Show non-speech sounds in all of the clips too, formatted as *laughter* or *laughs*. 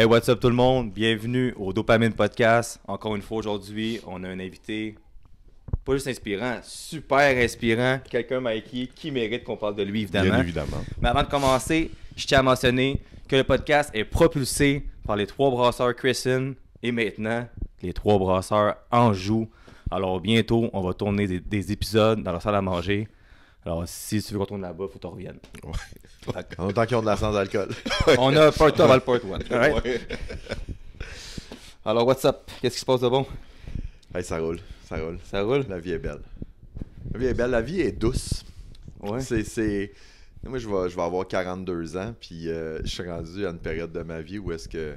Hey, what's up tout le monde? Bienvenue au Dopamine Podcast. Encore une fois, aujourd'hui, on a un invité, pas juste inspirant, super inspirant, quelqu'un, Mikey, qui mérite qu'on parle de lui, évidemment. évidemment. Mais avant de commencer, je tiens à mentionner que le podcast est propulsé par les trois brasseurs Crescent et maintenant, les trois brasseurs Anjou. Alors bientôt, on va tourner des épisodes dans la salle à manger. Alors, si tu veux qu'on tourne là-bas, faut que tu reviennes. Ouais. En tant qu'ils ont de la d'alcool. *laughs* On a part top le part one. Alors, what's up? Qu'est-ce qui se passe de bon? Hey, ça roule. Ça roule. Ça roule? La vie est belle. La vie est belle. La vie est douce. Ouais. C'est. Moi, je vais, je vais avoir 42 ans, puis euh, je suis rendu à une période de ma vie où est-ce que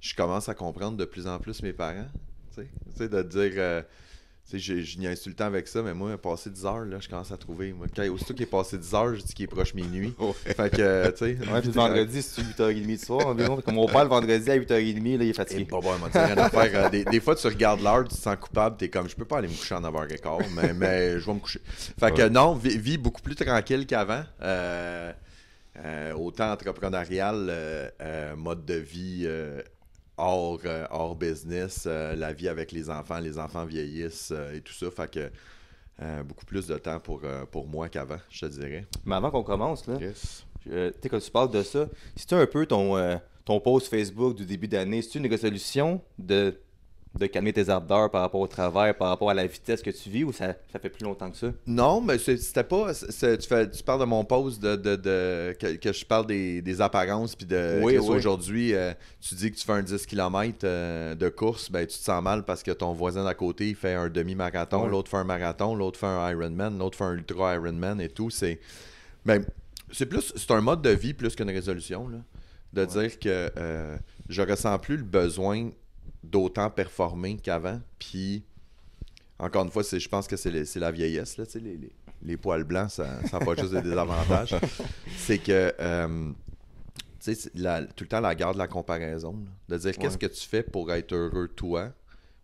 je commence à comprendre de plus en plus mes parents. Tu sais, de dire. Euh, je, je insulte tout avec ça, mais moi, passé 10 heures, là, je commence à trouver. Moi. Quand, aussitôt qu'il est passé 10 heures, je dis qu'il est proche minuit. *laughs* Fait que, euh, tu sais. le vendredi, c'est 8h30 du soir environ. Comme on parle le vendredi à 8h30, là, il est fatigué. Pas eh, bon, rien à faire. Des, fois, tu regardes l'heure, tu te sens coupable, t'es comme, je peux pas aller me coucher en avant récord, mais, mais je vais me coucher. Fait que non, vie, beaucoup plus tranquille qu'avant. Euh, euh, autant entrepreneurial, mode de vie hors, euh, hors business, euh, la vie avec les enfants, les enfants vieillissent euh, et tout ça. Fait que beaucoup plus de temps pour, pour moi qu'avant, je te dirais. Mais avant qu'on commence, là, tu quand tu parles de ça, c'est un peu ton, ton post Facebook du début d'année, c'est une résolution de de calmer tes ardeurs par rapport au travail, par rapport à la vitesse que tu vis ou ça, fait plus longtemps que ça? Non, mais c'était pas. Tu, parles de mon pose de, de, que, je parle des, apparences puis de oui, oui. aujourd'hui, euh, tu dis que tu fais un 10 km euh, de course, ben tu te sens mal parce que ton voisin d'à côté il fait un demi-marathon, l'autre fait un marathon, l'autre fait un Ironman, l'autre fait un ultra Ironman et tout. C'est. Ben, c'est plus. C'est un mode de vie plus qu'une résolution, là. De dire que euh, je ressens plus le besoin d'autant performer qu'avant. Puis, encore une fois, je pense que c'est la vieillesse. Là, les, les, poils blancs, ça n'a pas juste des désavantages. *laughs* c'est que, euh, tu tout le temps la garde de la comparaison. de dire qu'est-ce que tu fais pour être heureux, toi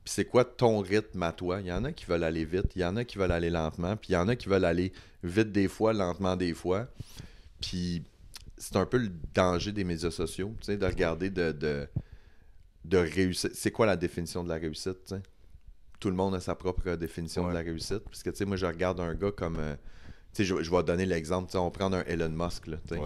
Puis c'est quoi ton rythme à toi Il y en a qui veulent aller vite, il y en a qui veulent aller lentement, puis il y en a qui veulent aller vite des fois, lentement des fois. Puis c'est un peu le danger des médias sociaux, tu sais, de regarder de de réussite. C'est quoi la définition de la réussite, Tout le monde a sa propre définition de la réussite. Parce que, tu sais, moi, je regarde un gars comme. Euh, tu sais, je, vais donner l'exemple. On prend un Elon Musk, là, sais,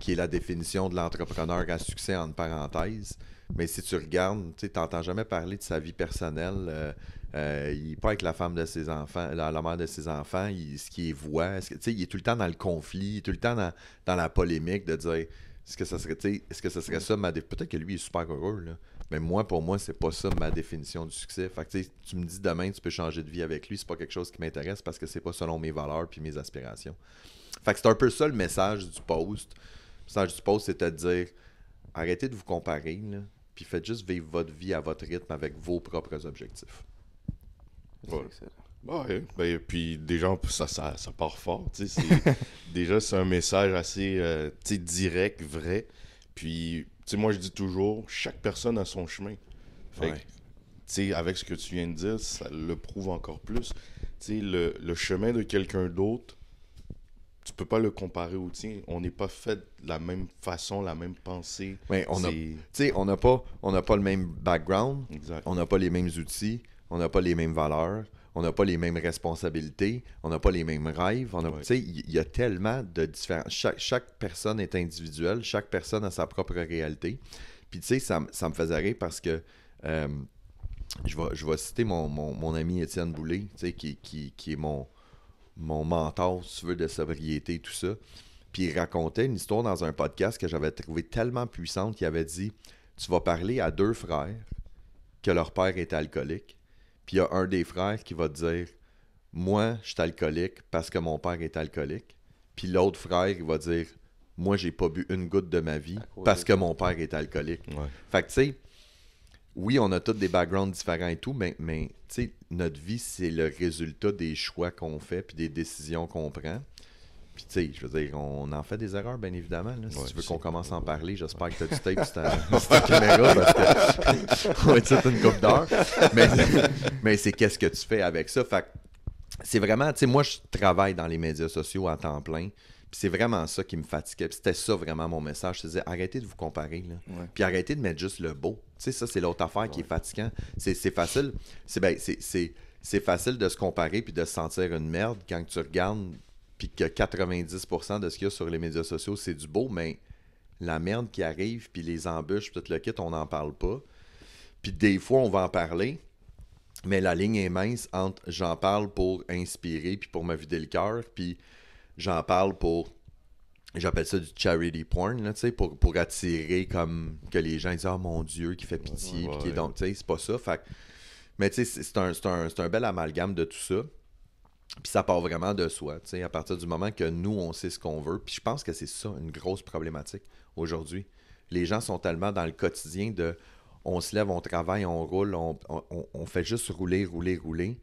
qui est la définition de l'entrepreneur à succès, en parenthèse Mais si tu regardes, tu n'entends jamais parler de sa vie personnelle. Euh, euh, il n'est pas avec la femme de ses enfants, la, mère de ses enfants, ce qu'il voit. Est -ce que, il est tout le temps dans le conflit, tout le temps dans, la polémique de dire est-ce que ça serait, est-ce que ça serait ça ma Peut-être que lui il est super heureux, là. Mais moi, pour moi, c'est pas ça ma définition du succès. Fait que, tu me dis demain, tu peux changer de vie avec lui, c'est pas quelque chose qui m'intéresse parce que c'est pas selon mes valeurs puis mes aspirations. Fait que c'est un peu ça le message du post. Le message du post, c'est à dire arrêtez de vous comparer, là, puis faites juste vivre votre vie à votre rythme avec vos propres objectifs. Oui. Ben, puis déjà, ça, ça, ça part fort. *laughs* déjà, c'est un message assez euh, direct, vrai. Puis moi, je dis toujours, chaque personne a son chemin. avec ce que tu viens de dire, ça le prouve encore plus. le, chemin de quelqu'un d'autre, tu peux pas le comparer au tien. On n'est pas fait de la même façon, la même pensée. on n'a pas, on n'a pas le même background, on n'a pas les mêmes outils, on n'a pas les mêmes valeurs on n'a pas les mêmes responsabilités, on n'a pas les mêmes rêves. Il y, a tellement de différences. Chaque, personne est individuelle, chaque personne a sa propre réalité. Puis, tu sais, ça, me faisait rire parce que euh, je, vais, citer mon, ami Étienne Boulay, qui, qui, qui, est mon, mon mentor, si tu veux, de sobriété, tout ça. Puis, il racontait une histoire dans un podcast que j'avais trouvé tellement puissante qu'il avait dit Tu vas parler à deux frères que leur père est alcoolique puis il y a un des frères qui va dire Moi, je suis alcoolique parce que mon père est alcoolique. Puis l'autre frère, il va dire Moi, j'ai pas bu une goutte de ma vie parce que mon père est alcoolique. Fait que tu sais, oui, on a tous des backgrounds différents et tout, mais, mais notre vie, c'est le résultat des choix qu'on fait puis des décisions qu'on prend. Puis, tu sais, je veux dire, on en fait des erreurs, bien évidemment. Si tu veux qu'on commence à en parler, j'espère que tu as du tape sur ta, *laughs* caméra parce *laughs* une coupe *laughs* Mais, c'est qu'est-ce que tu fais avec ça? Fait c'est vraiment, tu sais, moi, je travaille dans les médias sociaux à temps plein. Puis c'est vraiment ça qui me fatiguait. c'était ça vraiment mon message. Je disais, arrêtez de vous comparer. Puis arrêtez de mettre juste le beau. Tu sais, ça, c'est l'autre affaire qui est fatigant. C'est, facile. Ben, c'est, c'est, facile de se comparer puis de se sentir une merde quand tu regardes puis que 90% de ce qu'il y a sur les médias sociaux, c'est du beau, mais la merde qui arrive, puis les embûches, puis tout le kit, on n'en parle pas. Puis des fois, on va en parler, mais la ligne est mince entre j'en parle pour inspirer, puis pour me vider le cœur, puis j'en parle pour j'appelle ça du charity porn, là, pour, pour attirer comme que les gens disent « Oh mon Dieu, qui fait pitié, puis qui est donc... » C'est pas ça, fait... Mais tu sais, c'est un, un bel amalgame de tout ça. Puis ça part vraiment de soi, tu sais, à partir du moment que nous, on sait ce qu'on veut. Puis je pense que c'est ça une grosse problématique aujourd'hui. Les gens sont tellement dans le quotidien de on se lève, on travaille, on roule, on, fait juste rouler, rouler, rouler.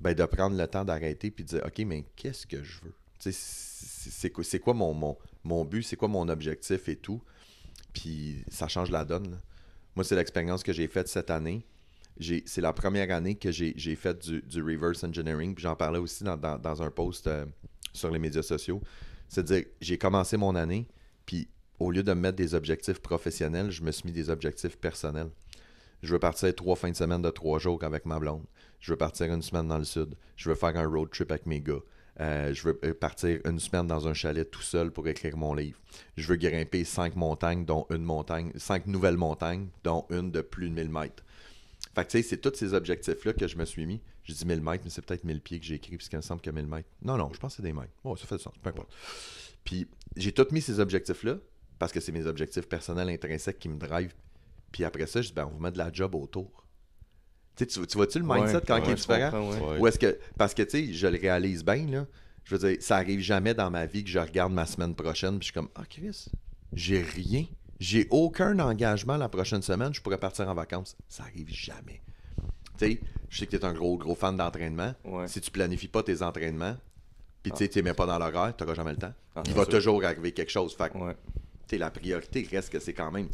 Ben, de prendre le temps d'arrêter puis de dire OK, mais qu'est-ce que je veux C'est quoi, mon, mon, but C'est quoi mon objectif et tout Puis ça change la donne. Moi, c'est l'expérience que j'ai faite cette année c'est la première année que j'ai fait du, reverse engineering. J'en parlais aussi dans, un post euh, sur les médias sociaux. C'est-à-dire, j'ai commencé mon année, puis au lieu de me mettre des objectifs professionnels, je me suis mis des objectifs personnels. Je veux partir trois fins de semaine de trois jours avec ma blonde. Je veux partir une semaine dans le sud. Je veux faire un road trip avec mes gars. Euh, je veux euh, partir une semaine dans un chalet tout seul pour écrire mon livre. Je veux grimper cinq montagnes, dont une montagne, cinq nouvelles montagnes, dont une de plus de 1000 mètres. Fait que tu sais, c'est tous ces objectifs-là que je me suis mis. J'ai dit 1000 mètres, mais c'est peut-être 1000 pieds que j'ai écrit, puisqu'il me semble que 1000 mètres. Non, non, je pense que c'est des mètres. Ouais, ça fait du sens, peu importe. Puis j'ai tous mis ces objectifs-là, parce que c'est mes objectifs personnels intrinsèques qui me drivent. Puis après ça, je dis, ben, on vous met de la job autour. T'sais, tu, tu vois-tu le mindset quand il est différent? Ou est-ce que. Parce que, tu sais, je le réalise bien, là. Je veux dire, ça arrive jamais dans ma vie que je regarde ma semaine prochaine, puis je suis comme, ah, oh, Chris, j'ai rien j'ai aucun engagement la prochaine semaine, je pourrais partir en vacances. Ça arrive jamais. Tu sais, je sais que tu es un gros, gros fan d'entraînement. Si tu planifies pas tes entraînements, puis tu ne ah. mets pas dans l'horaire, tu n'auras jamais le temps. Ah, Il va toujours arriver quelque chose. Fait la priorité reste que c'est quand même,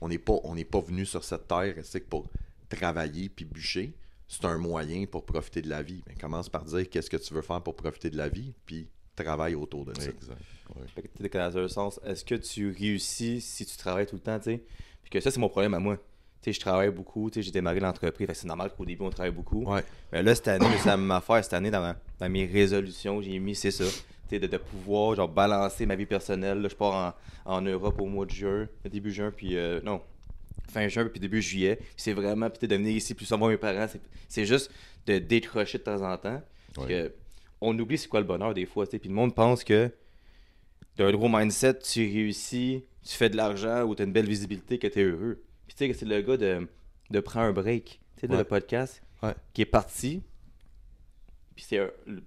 on n'est pas, on n'est pas venu sur cette terre c'est pour travailler puis bûcher. C'est un moyen pour profiter de la vie. Mais commence par dire qu'est-ce que tu veux faire pour profiter de la vie, puis travaille autour de ça. Exact sens, est-ce que tu réussis si tu travailles tout le temps, tu Puis que ça, c'est mon problème à moi. je travaille beaucoup, tu j'ai démarré l'entreprise, c'est normal qu'au début, on travaille beaucoup. Mais là, cette année, ça m'a fait, cette année, dans, dans mes résolutions, j'ai mis, c'est ça, tu de, pouvoir, genre, balancer ma vie personnelle. je pars en, en, Europe au mois de juin, début juin, puis euh, non, fin juin, puis début juillet. C'est vraiment, puis de venir ici, plus voir mes parents, c'est juste de décrocher de temps en temps. on oublie c'est quoi le bonheur des fois, tu puis le monde pense que d'un gros mindset, tu réussis, tu fais de l'argent ou tu as une belle visibilité, que tu es heureux. Puis tu sais que c'est le gars de, prendre un break, tu sais, de le podcast, qui est parti. Puis c'est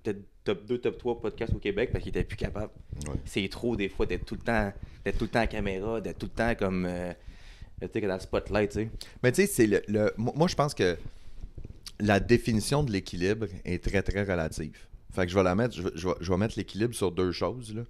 peut-être top 2, top 3 podcast au Québec parce qu'il était plus capable. C'est trop des fois d'être tout le temps d'être tout le temps caméra, d'être tout le temps comme euh, euh, tu sais dans le spotlight, tu Mais tu sais c'est le, moi je pense que la définition de l'équilibre est très très relative. Fait que je vais la mettre vais, je vais mettre l'équilibre sur deux choses là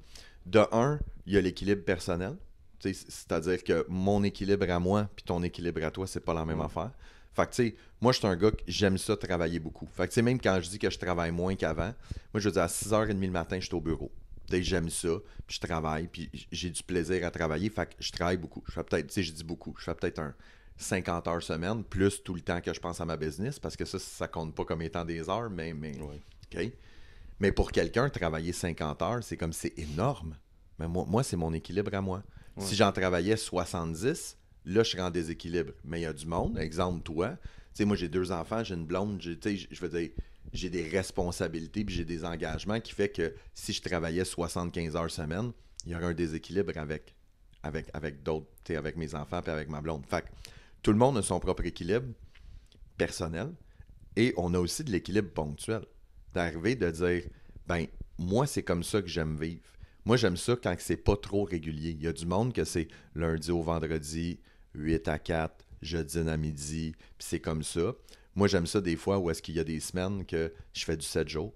de un, il y a l'équilibre personnel. C'est-à-dire que mon équilibre à moi puis ton équilibre à toi, c'est pas la même affaire. Fait que, tu sais, moi, je suis un gars que j'aime ça travailler beaucoup. Fait que, tu même quand je dis que je travaille moins qu'avant, moi, je veux dire, à 6h30 le matin, je suis au bureau. j'aime ça, puis je travaille, puis j'ai du plaisir à travailler. Fait que je travaille beaucoup. Je fais peut-être, tu sais, je dis beaucoup. Je fais peut-être un 50 heures semaine, plus tout le temps que je pense à ma business, parce que ça, ça compte pas comme étant des heures, mais. mais... OK? Mais pour quelqu'un, travailler 50 heures, c'est comme c'est énorme. Mais moi, moi c'est mon équilibre à moi. Si j'en travaillais 70, là, je serais en déséquilibre. Mais il y a du monde, exemple toi. moi, j'ai deux enfants, j'ai une blonde, je veux dire, j'ai des responsabilités puis j'ai des engagements qui fait que si je travaillais 75 heures semaine, il y aurait un déséquilibre avec, avec, avec d'autres, avec mes enfants puis avec ma blonde. Fait tout le monde a son propre équilibre personnel et on a aussi de l'équilibre ponctuel d'arriver de dire ben moi c'est comme ça que j'aime vivre. Moi j'aime ça quand c'est pas trop régulier. Il y a du monde que c'est lundi au vendredi, 8 à 4, jeudi à midi, puis c'est comme ça. Moi j'aime ça des fois où est-ce qu'il y a des semaines que je fais du 7 jours.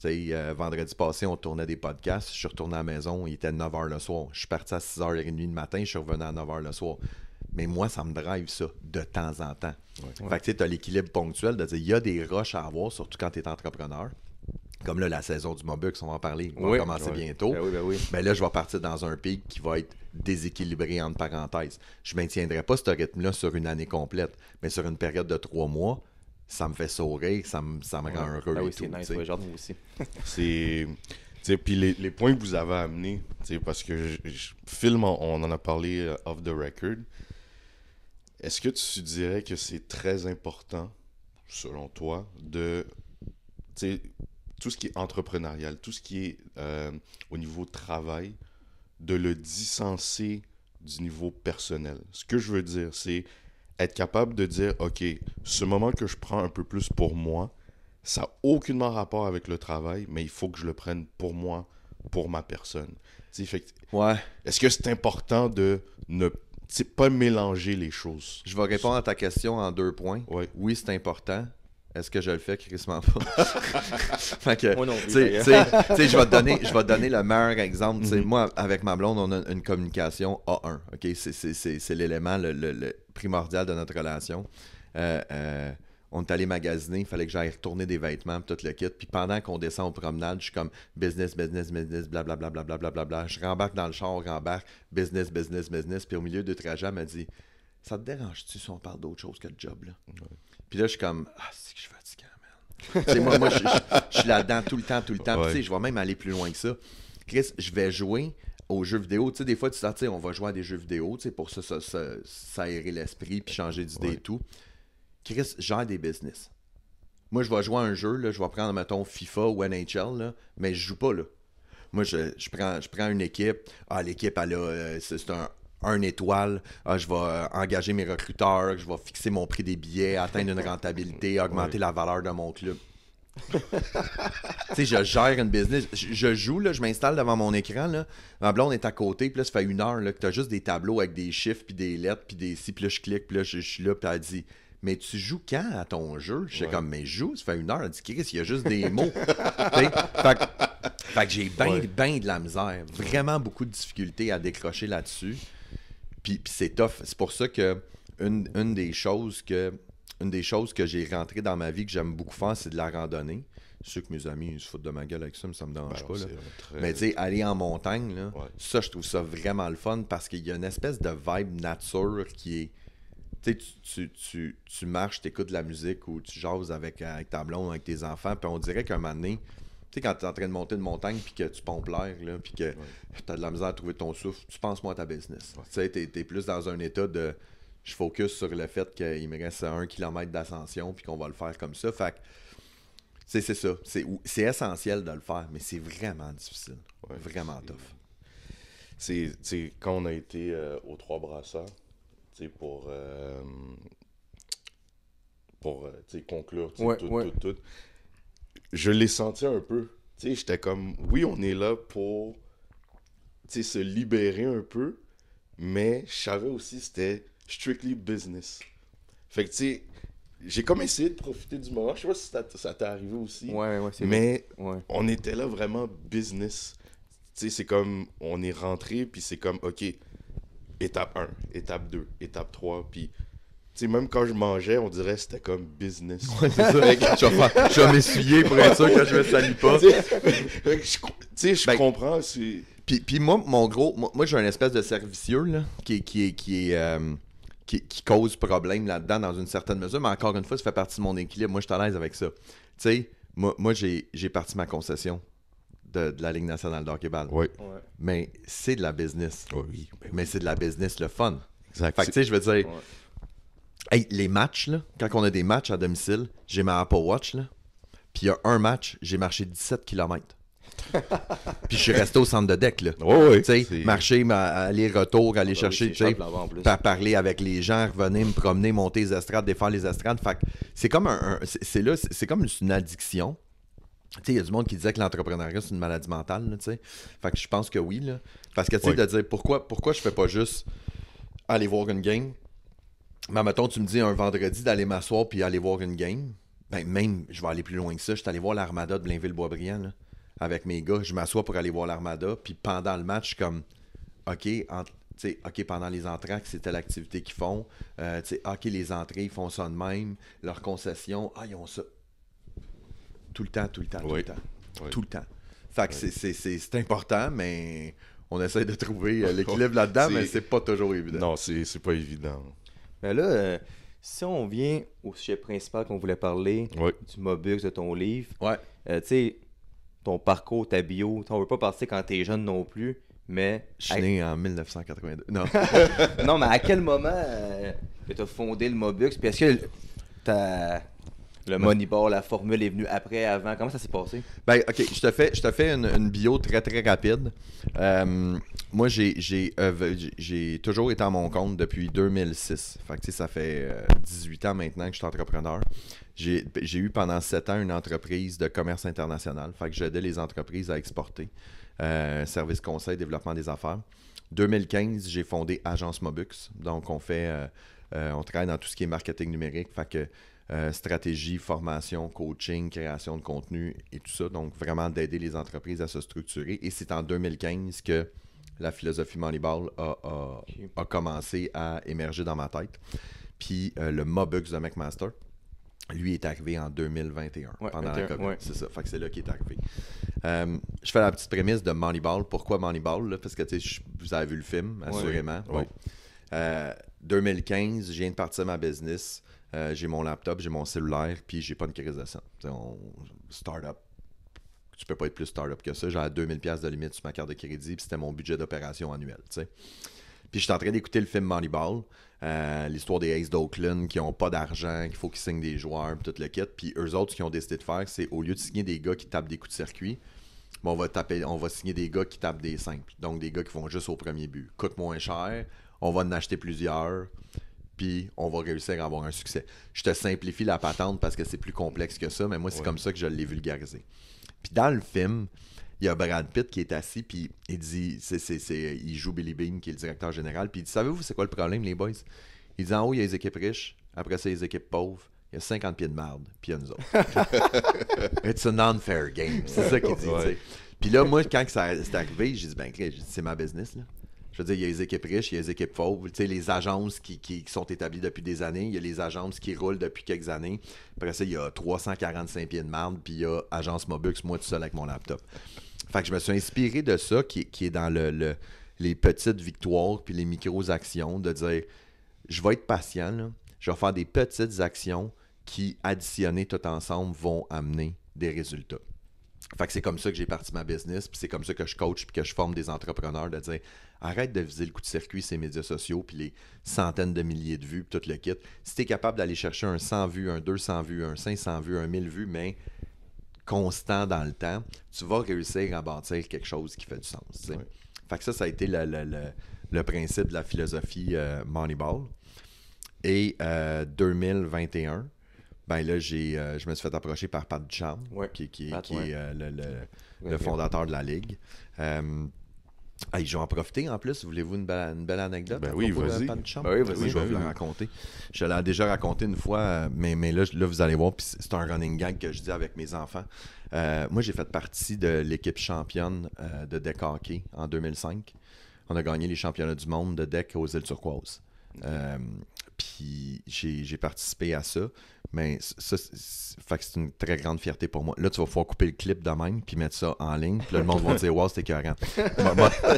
Tu sais, euh, vendredi passé, on tournait des podcasts. Je suis retourné à la maison, il était 9h le soir. Je suis parti à 6h30 du matin, je suis revenu à 9h le soir mais moi, ça me drive ça de temps en temps. Ouais. Fait que tu as l'équilibre ponctuel de dire il y a des rushs à avoir, surtout quand tu es entrepreneur. Comme là, la saison du Mobux, on va en parler, on va commencer bientôt. mais ben ben ben là, je vais partir dans un pic qui va être déséquilibré entre parenthèses. Je ne maintiendrai pas ce rythme-là sur une année complète, mais sur une période de trois mois, ça me fait sourire, ça me, rend heureux. Ah c'est nice, genre, aussi. *laughs* c'est puis les, points que vous avez amenés, parce que film, on, en a parlé euh, off the record, est-ce que tu dirais que c'est très important, selon toi, de tout ce qui est entrepreneurial, tout ce qui est euh, au niveau travail, de le distancer du niveau personnel? Ce que je veux dire, c'est être capable de dire, OK, ce moment que je prends un peu plus pour moi, ça n'a aucunement rapport avec le travail, mais il faut que je le prenne pour moi, pour ma personne. Effectivement. ouais. Est-ce que c'est important de ne pas c'est pas mélanger les choses. Je vais répondre à ta question en deux points. Oui, c'est important. Est-ce que je le fais, Chris pas? *laughs* moi non Je vais te donner, je vais donner le meilleur exemple. Mm-hmm. Moi, avec ma blonde, on a une communication A1. ok C'est l'élément le primordial de notre relation. Euh, euh on est allé magasiner, il fallait que j'aille retourner des vêtements, tout le kit. Puis pendant qu'on descend au promenade, je suis comme business, business, business, blablabla, blablabla, bla, bla, bla, Je rembarque dans le char, rembarque, business, business, business. Puis au milieu de trajet, elle m'a dit Ça te dérange-tu si on parle d'autre chose que le job là Puis là, je suis comme Ah, c'est que je suis fatiguant, man. moi, moi je, suis là-dedans tout le temps, tout le temps. tu sais, je vais même aller plus loin que ça. Chris, je vais jouer aux jeux vidéo. Tu sais, des fois, tu sais, on va jouer à des jeux vidéo, tu sais, pour ça, ça, ça, s'aérer l'esprit, puis changer d'idée et tout. Chris gère des business. Moi, je vais jouer à un jeu, je vais prendre, mettons, FIFA ou NHL, mais je joue pas là. Moi, je, prends, je prends une équipe. Ah, l'équipe, elle euh, c'est un étoile, ah, je vais euh, engager mes recruteurs, je vais fixer mon prix des billets, atteindre une rentabilité, *laughs* augmenter la valeur de mon club. *laughs* tu sais, je gère une business. Je, joue, je m'installe devant mon écran. Là. Ma blonde est à côté, puis là, ça fait une heure que tu as juste des tableaux avec des chiffres, puis des lettres, puis des si, puis là, je clique, puis là, je, je suis là, puis elle dit mais tu joues quand à ton jeu? Je sais comme, mais je joue, ça fait une heure. Elle dit, qu'est-ce y a juste des mots? *laughs* fait, que j'ai bien de la misère. Vraiment beaucoup de difficultés à décrocher là-dessus. Puis, c'est tough. C'est pour ça que une, des choses que une des choses que j'ai rentré dans ma vie que j'aime beaucoup faire, c'est de la randonnée. Je sais que mes amis se foutent de ma gueule avec ça, mais ça me ben dérange pas. Mais tu sais, aller en montagne, ça, je trouve ça vraiment le fun parce qu'il y a une espèce de vibe nature qui est tu, tu, tu, marches, tu écoutes de la musique ou tu jases euh, avec, ta blonde, avec tes enfants, puis on dirait qu'un moment tu sais, quand tu es en train de monter une montagne, puis que tu pompes l'air, puis que tu as de la misère à trouver ton souffle, tu penses moins à ta business. Tu es, plus dans un état de je focus sur le fait qu'il me reste un kilomètre d'ascension, puis qu'on va le faire comme ça. Fait c'est ça. C'est essentiel de le faire, mais c'est vraiment difficile. vraiment tough. C'est quand on a été euh, aux Trois Brasseurs, pour, pour conclure tout, Je l'ai senti un peu. J'étais comme, oui, on est là pour se libérer un peu, mais je savais aussi que c'était strictly business. Fait que, tu sais, j'ai comme essayé de profiter du moment. Je sais pas si ça, t'est arrivé aussi. mais on était là vraiment business. Tu sais, c'est comme, on est rentré, puis c'est comme, OK, étape 1, étape 2, étape 3, puis sais, même quand je mangeais, on dirait que c'était comme business. Ouais, c'est *laughs* je vais, m'essuyer pour être sûr que je me salue pas. *laughs* tu sais, je ben, comprends. Puis, moi, mon gros, moi, j'ai un espèce de servicieux qui, qui, qui est. Euh, qui, cause problème là-dedans dans une certaine mesure, mais encore une fois, ça fait partie de mon équilibre. Moi, je suis à l'aise avec ça. Tu sais, moi, j'ai, j'ai parti ma concession de, la Ligue nationale de hockey-ball. Oui. Mais c'est de la business. Ben oui. Mais c'est de la business, le fun. Exact. Fait que tu sais, je veux dire, les matchs, quand on a des matchs à domicile, j'ai ma Apple Watch, puis il y a un match, j'ai marché 17 km. *laughs* puis je suis resté au centre de deck. Là. marcher, aller-retour, aller ah, ben chercher, par parler avec les gens, revenir, me promener, monter les estrades, défendre les estrades. Fait c'est comme un c'est là, c'est comme une addiction il y a du monde qui disait que l'entrepreneuriat, c'est une maladie mentale, tu sais. Fait que je pense que oui, Parce que, tu sais, de dire pourquoi, pourquoi je fais pas juste aller voir une game. Mais ben, mettons, tu me dis un vendredi d'aller m'asseoir puis aller voir une game. Ben, même, je vais aller plus loin que ça. Je suis allé voir l'Armada de Blainville-Boisbriand, avec mes gars. Je m'assois pour aller voir l'Armada. Puis pendant le match, comme, OK, en, OK, pendant les entrées, c'était l'activité qu'ils font. Euh, OK, les entrées, ils font ça de même. leur concession ah, ils ont ça. Tout le temps, tout le temps, tout le temps. Tout le temps. Fait que c'est important, mais on essaie de trouver euh, *laughs* l'équilibre là-dedans, mais c'est pas toujours évident. Non, c'est pas évident. Mais là, euh, si on vient au sujet principal qu'on voulait parler, du Mobux, de ton livre, ouais. Euh, tu sais, ton parcours, ta bio, on veut pas partir quand t'es jeune non plus, mais... Je suis né en 1982. Non. *laughs* non, mais à quel moment t'as tu fondé le Mobux, puis est-ce que le Moneyball, la formule est venue après, avant. Comment ça s'est passé? Ben, OK, je te fais, je te fais une, bio très, très rapide. Euh, moi, euh, j'ai toujours été à mon compte depuis 2006. Fait que, ça fait 18 euh, ans maintenant que je suis entrepreneur. J'ai eu pendant 7 ans une entreprise de commerce international. Fait que j'aidais les entreprises à exporter. service conseil, développement des affaires. 2015, j'ai fondé Agence Mobux. Donc, on fait... on travaille dans tout ce qui est marketing numérique. Fait que euh, stratégie, formation, coaching, création de contenu et tout ça. Donc, vraiment d'aider les entreprises à se structurer. Et c'est en 2015 que la philosophie Moneyball a, a, commencé à émerger dans ma tête. Puis euh, le MOBUX de McMaster, lui est arrivé en 2021, pendant la COVID. C'est ça, fait que c'est là qu'il est arrivé. Euh, je fais la petite prémisse de Moneyball. Pourquoi Moneyball? Parce que vous avez vu le film, assurément. 2015, je viens de partir de ma business. Euh, j'ai mon laptop, j'ai mon cellulaire, puis j'ai pas une crise de sang. Start-up. Tu peux pas être plus startup que ça. J'avais 2000$ de limite sur ma carte de crédit, puis c'était mon budget d'opération annuel. Puis j'étais en train d'écouter le film Moneyball, euh, l'histoire des Aces d'Oakland qui n'ont pas d'argent, qu'il faut qu'ils signent des joueurs, puis tout le kit. Puis eux autres, ce qu'ils ont décidé de faire, c'est au lieu de signer des gars qui tapent des coups de circuit, ben, on, va taper, on va signer des gars qui tapent des simples. Donc des gars qui vont juste au premier but. Coûte moins cher, on va en acheter plusieurs puis on va réussir à avoir un succès. Je te simplifie la patente parce que c'est plus complexe que ça, mais moi, c'est comme ça que je l'ai vulgarisé. Puis dans le film, il y a Brad Pitt qui est assis, puis il dit, il joue Billy Bean, qui est le directeur général, puis il dit, savez-vous c'est quoi le problème, les boys? Il dit, en haut, il y a les équipes riches, après ça, les équipes pauvres, il y a 50 pieds de merde, puis il y a nous autres. *laughs* It's a non-fair game, c'est ça qu'il dit, Puis là, moi, quand c'est arrivé, j'ai dit, ben, c'est ma business, là. Je veux dire, il y a les équipes riches, il y a les équipes pauvres. Tu sais, les agences qui, sont établies depuis des années, il y a les agences qui roulent depuis quelques années. Après ça, il y a 345 pieds de marde, puis il y a Agence Mobux, moi tout seul avec mon laptop. Fait que je me suis inspiré de ça, qui, est dans le, les petites victoires, puis les micro actions, de dire, je vais être patient, je vais faire des petites actions qui, additionnées toutes ensemble, vont amener des résultats. Fait que c'est comme ça que j'ai parti ma business, puis c'est comme ça que je coach, puis que je forme des entrepreneurs de dire arrête de viser le coup de circuit ces médias sociaux, puis les centaines de milliers de vues, puis tout le kit. Si tu es capable d'aller chercher un 100 vues, un 200 vues, un 500 vues, un 1000 vues, mais constant dans le temps, tu vas réussir à bâtir quelque chose qui fait du sens. Fait que ça, ça a été le, principe de la philosophie euh, Moneyball. Et 2021, euh, ben là, euh, je me suis fait approcher par Pat Cham, qui, qui, est euh, le, fondateur de la ligue. Euh, ils en profiter en plus. Voulez-vous une, belle, une belle anecdote? Ben, ben oui, vas-y. Ben oui, vas je vais vous la raconter. Je l'ai déjà raconté une fois, euh, mais, mais là, là, vous allez voir, c'est un running gag que je dis avec mes enfants. moi, j'ai fait partie de l'équipe championne de deck hockey en 2005. On a gagné les championnats du monde de deck aux îles Turquoises. Puis j'ai participé à ça. Mais ça, fait que c'est une très grande fierté pour moi. Là, tu vas pouvoir couper le clip de même puis mettre ça en ligne. Puis là, le monde va dire Wow, c'était écœurant.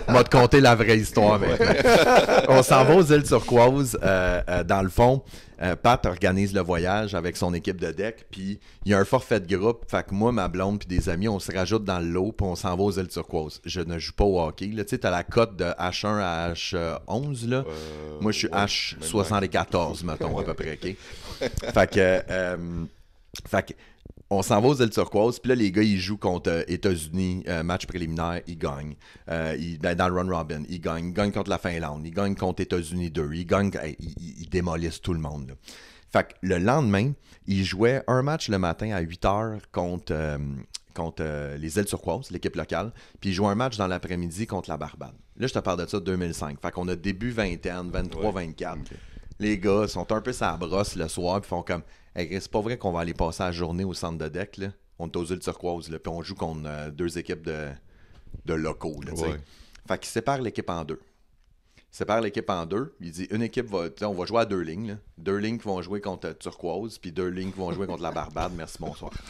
M'a te conter la vraie histoire. On s'en va aux îles turquoises. Euh, euh, dans le fond, euh, Pat organise le voyage avec son équipe de deck, puis il y a un forfait de groupe. Fait que moi, ma blonde, puis des amis, on se rajoute dans l'eau lot, puis on s'en va aux îles turquoise. Je ne joue pas au hockey. tu sais, t'as la cote de H1 à H11, là. Euh, moi, je suis H74, mettons, à peu près, *laughs* fait que... Euh, fait que on s'en va aux îles turquoises, puis là, les gars, ils jouent contre euh, États-Unis, euh, match préliminaire, ils gagnent. Euh, ils, ben, dans le Run Robin, ils gagnent. Ils gagnent contre la Finlande, ils gagnent contre États-Unis 2, ils gagnent, démolissent tout le monde. Fait que le lendemain, ils jouaient un match le matin à 8 h contre, euh, contre les îles turquoises, l'équipe locale, puis ils jouaient un match dans l'après-midi contre la Barbade. Là, je te parle de ça 2005. Fait qu'on a début vingtaine, 23, 24. Les gars sont un peu la brosse le soir, puis font comme c'est pas vrai qu'on va aller passer la journée au centre de deck. Là. On est aux îles puis on joue contre euh, deux équipes de, de locaux. Là, Fait qu'il sépare l'équipe en deux. Il sépare l'équipe en deux. Il dit une équipe va. On va jouer à deux lignes. Deux lignes qui vont jouer contre euh, Turquoise, puis deux lignes qui vont jouer contre la Barbade. Merci, bonsoir. *laughs*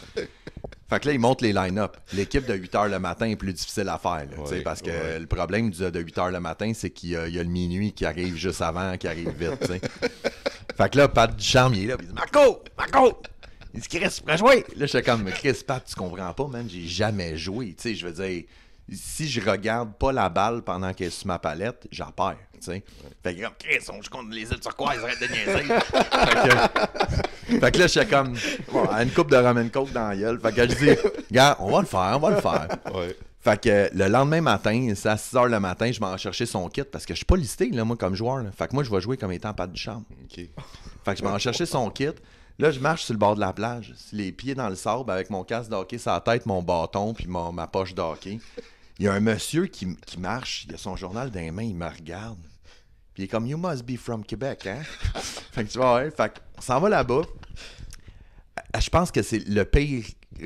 Fait que là, il montre les line-up. L'équipe de 8 h le matin est plus difficile à faire. parce que le problème de 8 h le matin, c'est qu'il y, y, a le minuit qui arrive juste avant, qui arrive vite. *laughs* Fait que là, Pat du il est là, il dit Marco, Marco Il dit Chris, prends jouer Là, je suis comme Chris, Pat, tu comprends pas, man, j'ai jamais joué. Tu sais, je veux dire, si je regarde pas la balle pendant qu'elle est sur ma palette, j'en perds. sais. Fait que, oh, Chris, on joue contre les îles turquoises, arrête de niaiser. fait, que, fait, que, là, comme, bon, une coupe de ramen coke dans la gueule. Fait que je dis, gars, on va le faire, on va le faire. Fait que le lendemain matin, c'est à 6 h le matin, je m'en chercher son kit parce que je suis pas listé, là, moi, comme joueur. Fait que moi, je vais jouer comme étant Pat de chambre Fait que je m'en chercher son kit. Là, je marche sur le bord de la plage, les pieds dans le sable, avec mon casque d'hockey sa tête, mon bâton, puis ma poche d'hockey. Il y a un monsieur qui, qui marche, il a son journal dans les mains, il me regarde. Puis il est comme, You must be from Québec, hein? *laughs* fait que tu vois, fait on s'en va là-bas. Ah, je pense que c'est le pire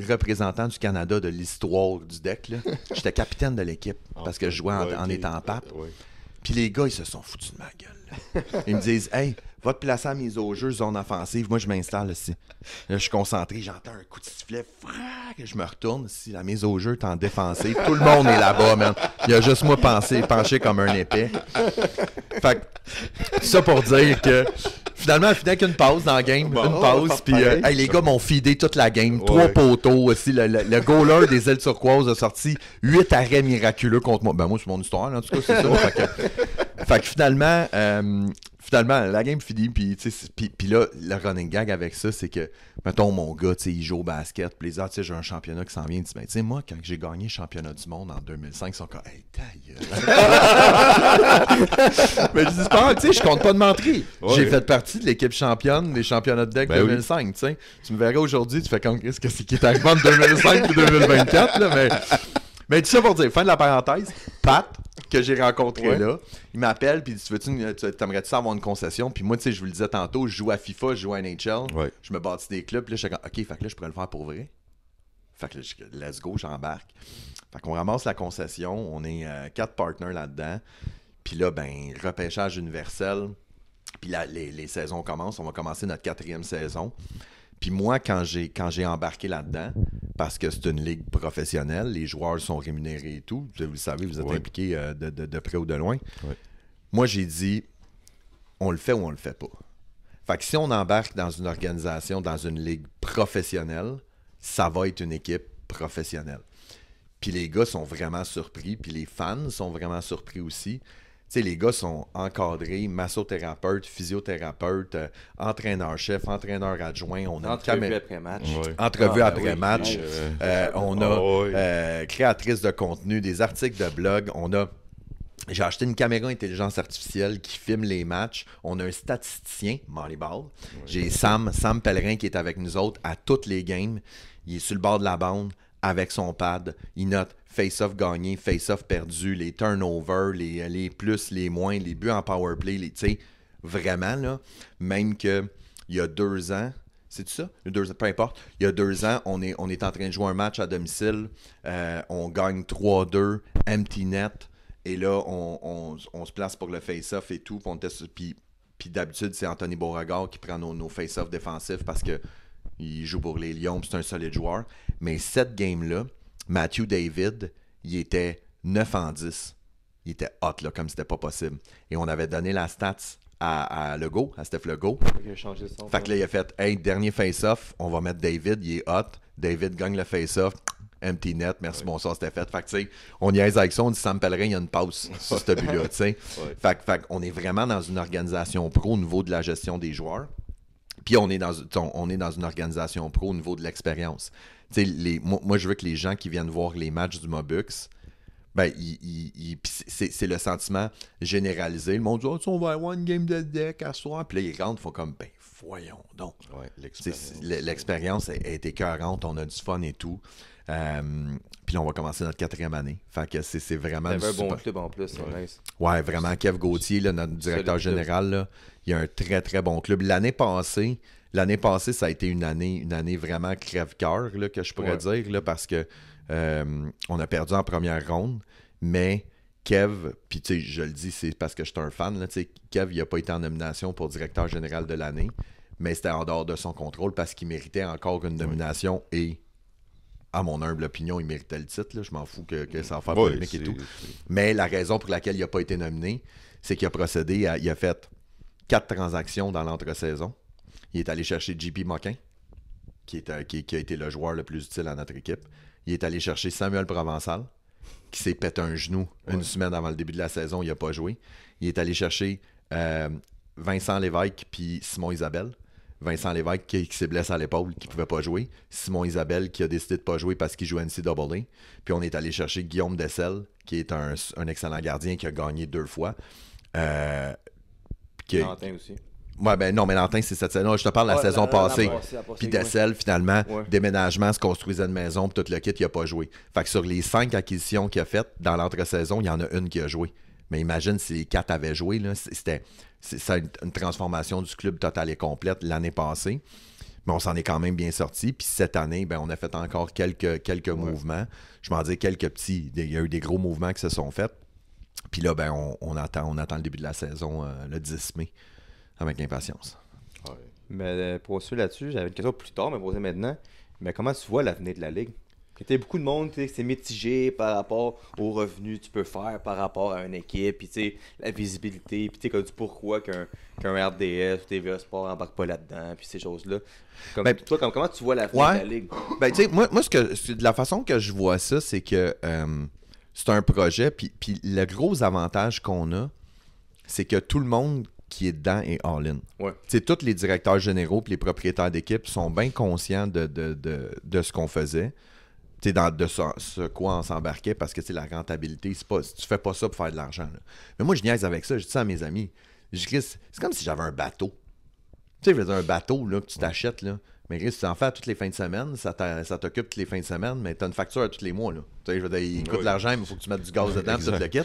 représentant du Canada de l'histoire du deck. *laughs* J'étais capitaine de l'équipe parce que je jouais en, étant pape. Puis les gars, ils se sont foutus de ma gueule. Ils me disent Hey, Va te placer à mise au jeu, zone offensive. Moi, je m'installe ici. Là, je suis concentré, j'entends un coup de sifflet, je me retourne. ici. la mise au jeu est en défensive, tout le monde est là-bas, man. Il y a juste moi pensé, penché comme un épais. Fait ça pour dire que finalement, elle finit une pause dans la game. une pause. Oh, puis euh, les gars m'ont feedé toute la game. Trois poteaux aussi. Le, goaler des ailes turquoises a sorti huit arrêts miraculeux contre moi. Ben moi, c'est mon histoire, en tout cas, c'est ça. *laughs* fait, que, finalement, euh, finalement, la game finit, puis, puis, là, le running gag avec ça, c'est que, mettons, mon gars, il joue au basket, puis les autres, j'ai un championnat qui s'en vient, ben, tu sais, moi, quand j'ai gagné le championnat du monde en 2005, ils sont comme, hey, *laughs* Mais je dis, pas, tu sais, je compte pas de mentir. J'ai fait partie de l'équipe championne des championnats de deck 2005, ben tu sais. Tu me verrais aujourd'hui, tu fais comme, qu'est-ce qui est arrivé en 2005 et 2024, là, mais. Mais tout ça pour dire, fin de la parenthèse, Pat, que j'ai rencontré là. Il m'appelle, puis tu veux-tu, t'aimerais-tu avoir une concession? Puis moi, tu sais, je vous le disais tantôt, je joue à FIFA, je joue à NHL, je me bâtis des clubs, puis là, je suis OK, fait que là, je pourrais le faire pour vrai. Fait que là, let's go, j'embarque. Fait qu'on ramasse la concession, on est euh, quatre partners là-dedans. Puis là, ben, repêchage universel. Puis les, les saisons commencent, on va commencer notre quatrième saison. Puis moi, quand j'ai, quand j'ai embarqué là-dedans, parce que c'est une ligue professionnelle, les joueurs sont rémunérés et tout, vous le savez, vous êtes impliqués euh, de, près ou de loin. Moi, j'ai dit, on le fait ou on le fait pas. Fait que si on embarque dans une organisation, dans une ligue professionnelle, ça va être une équipe professionnelle. Puis les gars sont vraiment surpris, puis les fans sont vraiment surpris aussi les gars sont encadrés, massothérapeutes, physiothérapeutes, entraîneur entraîneurs-chefs, entraîneurs adjoints. On a entrevue après match. Entrevue ah, après match. Euh, on a ah, euh, créatrice de contenu, des articles de blog. On a j'ai acheté une caméra intelligence artificielle qui filme les matchs. On a un statisticien, Molly Ball. J'ai Sam, Sam Pellerin qui est avec nous autres à toutes les games. Il est sur le bord de la bande avec son pad. Il note face-off gagné, face-off perdu, les turnovers, les, euh, les, plus, les moins, les buts en power play, tu sais, vraiment, là, même que il y a deux ans, c'est ça? Deux, peu importe. Il y a deux ans, on est, on en train de jouer un match à domicile. Euh, on gagne 3-2, empty net. Et là, on, se place pour le face-off et tout. Puis, puis, d'habitude, c'est Anthony Beauregard qui prend nos, face-off défensifs parce que il joue pour les Lions, c'est un solide joueur. Mais cette game-là, Matthew David, il était 9 en 10. Il était hot, là, comme c'était pas possible. Et on avait donné la stats à, Legault, à Steph Legault. Il fait que là, il a fait Hey, dernier face-off, on va mettre David, il est hot. David gagne le face-off. Empty net, merci, bonsoir, c'était fait. tu sais, on y est avec ça, on dit Sam Pellerin, il y a une pause *laughs* sur ce but-là, tu sais. Fait, on est vraiment dans une organisation pro au niveau de la gestion des joueurs. Puis on est dans on, est dans une organisation pro au niveau de l'expérience. Les, moi, je veux que les gens qui viennent voir les matchs du Mobux, ben, c'est le sentiment généralisé. Le monde dit oh, on va avoir une game de deck à soir. Puis là, ils rentrent, font comme ben voyons donc. Euh, l'expérience est, est, écœurante, on a du fun et tout. Euh, puis là, on va commencer notre quatrième année. Fait que c'est vraiment. un bon club en plus, ouais. vraiment. Kev Gauthier, là, notre directeur général, il y a un très, très bon club. L'année passée, l'année passée, ça a été une année, une année vraiment crève-cœur, que je pourrais dire, là, parce que euh, on a perdu en première ronde, mais. Kev, puis tu sais, je le dis, c'est parce que je suis un fan, là, Kev, il n'a pas été en nomination pour directeur général de l'année, mais c'était en dehors de son contrôle parce qu'il méritait encore une nomination et à mon humble opinion, il méritait le titre. Je m'en fous que, ça en fasse ouais, et tout. Mais la raison pour laquelle il n'a pas été nominé, c'est qu'il a procédé à. Il a fait quatre transactions dans l'entre-saison. Il est allé chercher JP Moquin, euh, qui, qui, a été le joueur le plus utile à notre équipe. Il est allé chercher Samuel Provençal, qui s'est pété un genou une semaine avant le début de la saison. Il n'a pas joué. Il est allé chercher euh, Vincent Lévesque puis Simon Isabelle. Vincent Lévesque qui, s'est blessé à l'épaule, qui ne pouvait pas jouer. Simon Isabelle qui a décidé de ne pas jouer parce qu'il joue NCAA. Puis on est allé chercher Guillaume Dessel, qui est un, excellent gardien qui a gagné deux fois. Euh, aussi. Ouais, ben non, mais Lantin, c'est cette saison. Je te parle de la saison passée. Puis Dessel, finalement, déménagement, se construisait une maison, puis tout le kit, il n'a pas joué. Fait que sur les cinq acquisitions qu'il a faites dans l'entre-saison, il y en a une qui a joué. Mais imagine si les quatre avaient joué, là, c'était ça une, transformation du club totale et complète l'année passée. Mais on s'en est quand même bien sorti. Puis cette année, ben, on a fait encore quelques, quelques mouvements. Je m'en dis quelques petits. Il y a eu des gros mouvements qui se sont faits. Puis là, ben, on, attend, on attend le début de la saison euh, le 10 mai avec impatience. Mais euh, pour suivre là-dessus, j'avais une question plus tard, mais poser maintenant. Mais comment tu vois l'avenir de la Ligue? a beaucoup de monde, c'est mitigé par rapport aux revenus que tu peux faire par rapport à une équipe, puis la visibilité, puis tu pourquoi qu'un qu RDS ou TVA Sport embarque pas là-dedans, puis ces choses-là. Ben, comment tu vois la fin de la ligue? Ben, moi, de la façon que je vois ça, c'est que euh, c'est un projet, puis le gros avantage qu'on a, c'est que tout le monde qui est dedans est all-in. Tous les directeurs généraux et les propriétaires d'équipe sont bien conscients de, de ce qu'on faisait tu dans de ce, quoi on s'embarquait parce que c'est la rentabilité, c'est pas, tu fais pas ça pour faire de l'argent. Mais moi, je niaise avec ça. Je dis ça à mes amis. Je c'est comme si j'avais un bateau. Tu sais, je veux dire, un bateau là, que tu t'achètes, là. Mais Chris, tu en fais toutes les fins de semaine, ça t'occupe toutes les fins de semaine, mais tu as une facture à tous les mois. Tu sais, je veux il coûte de l'argent, mais il faut que tu mettes du gaz dedans, te le quittes.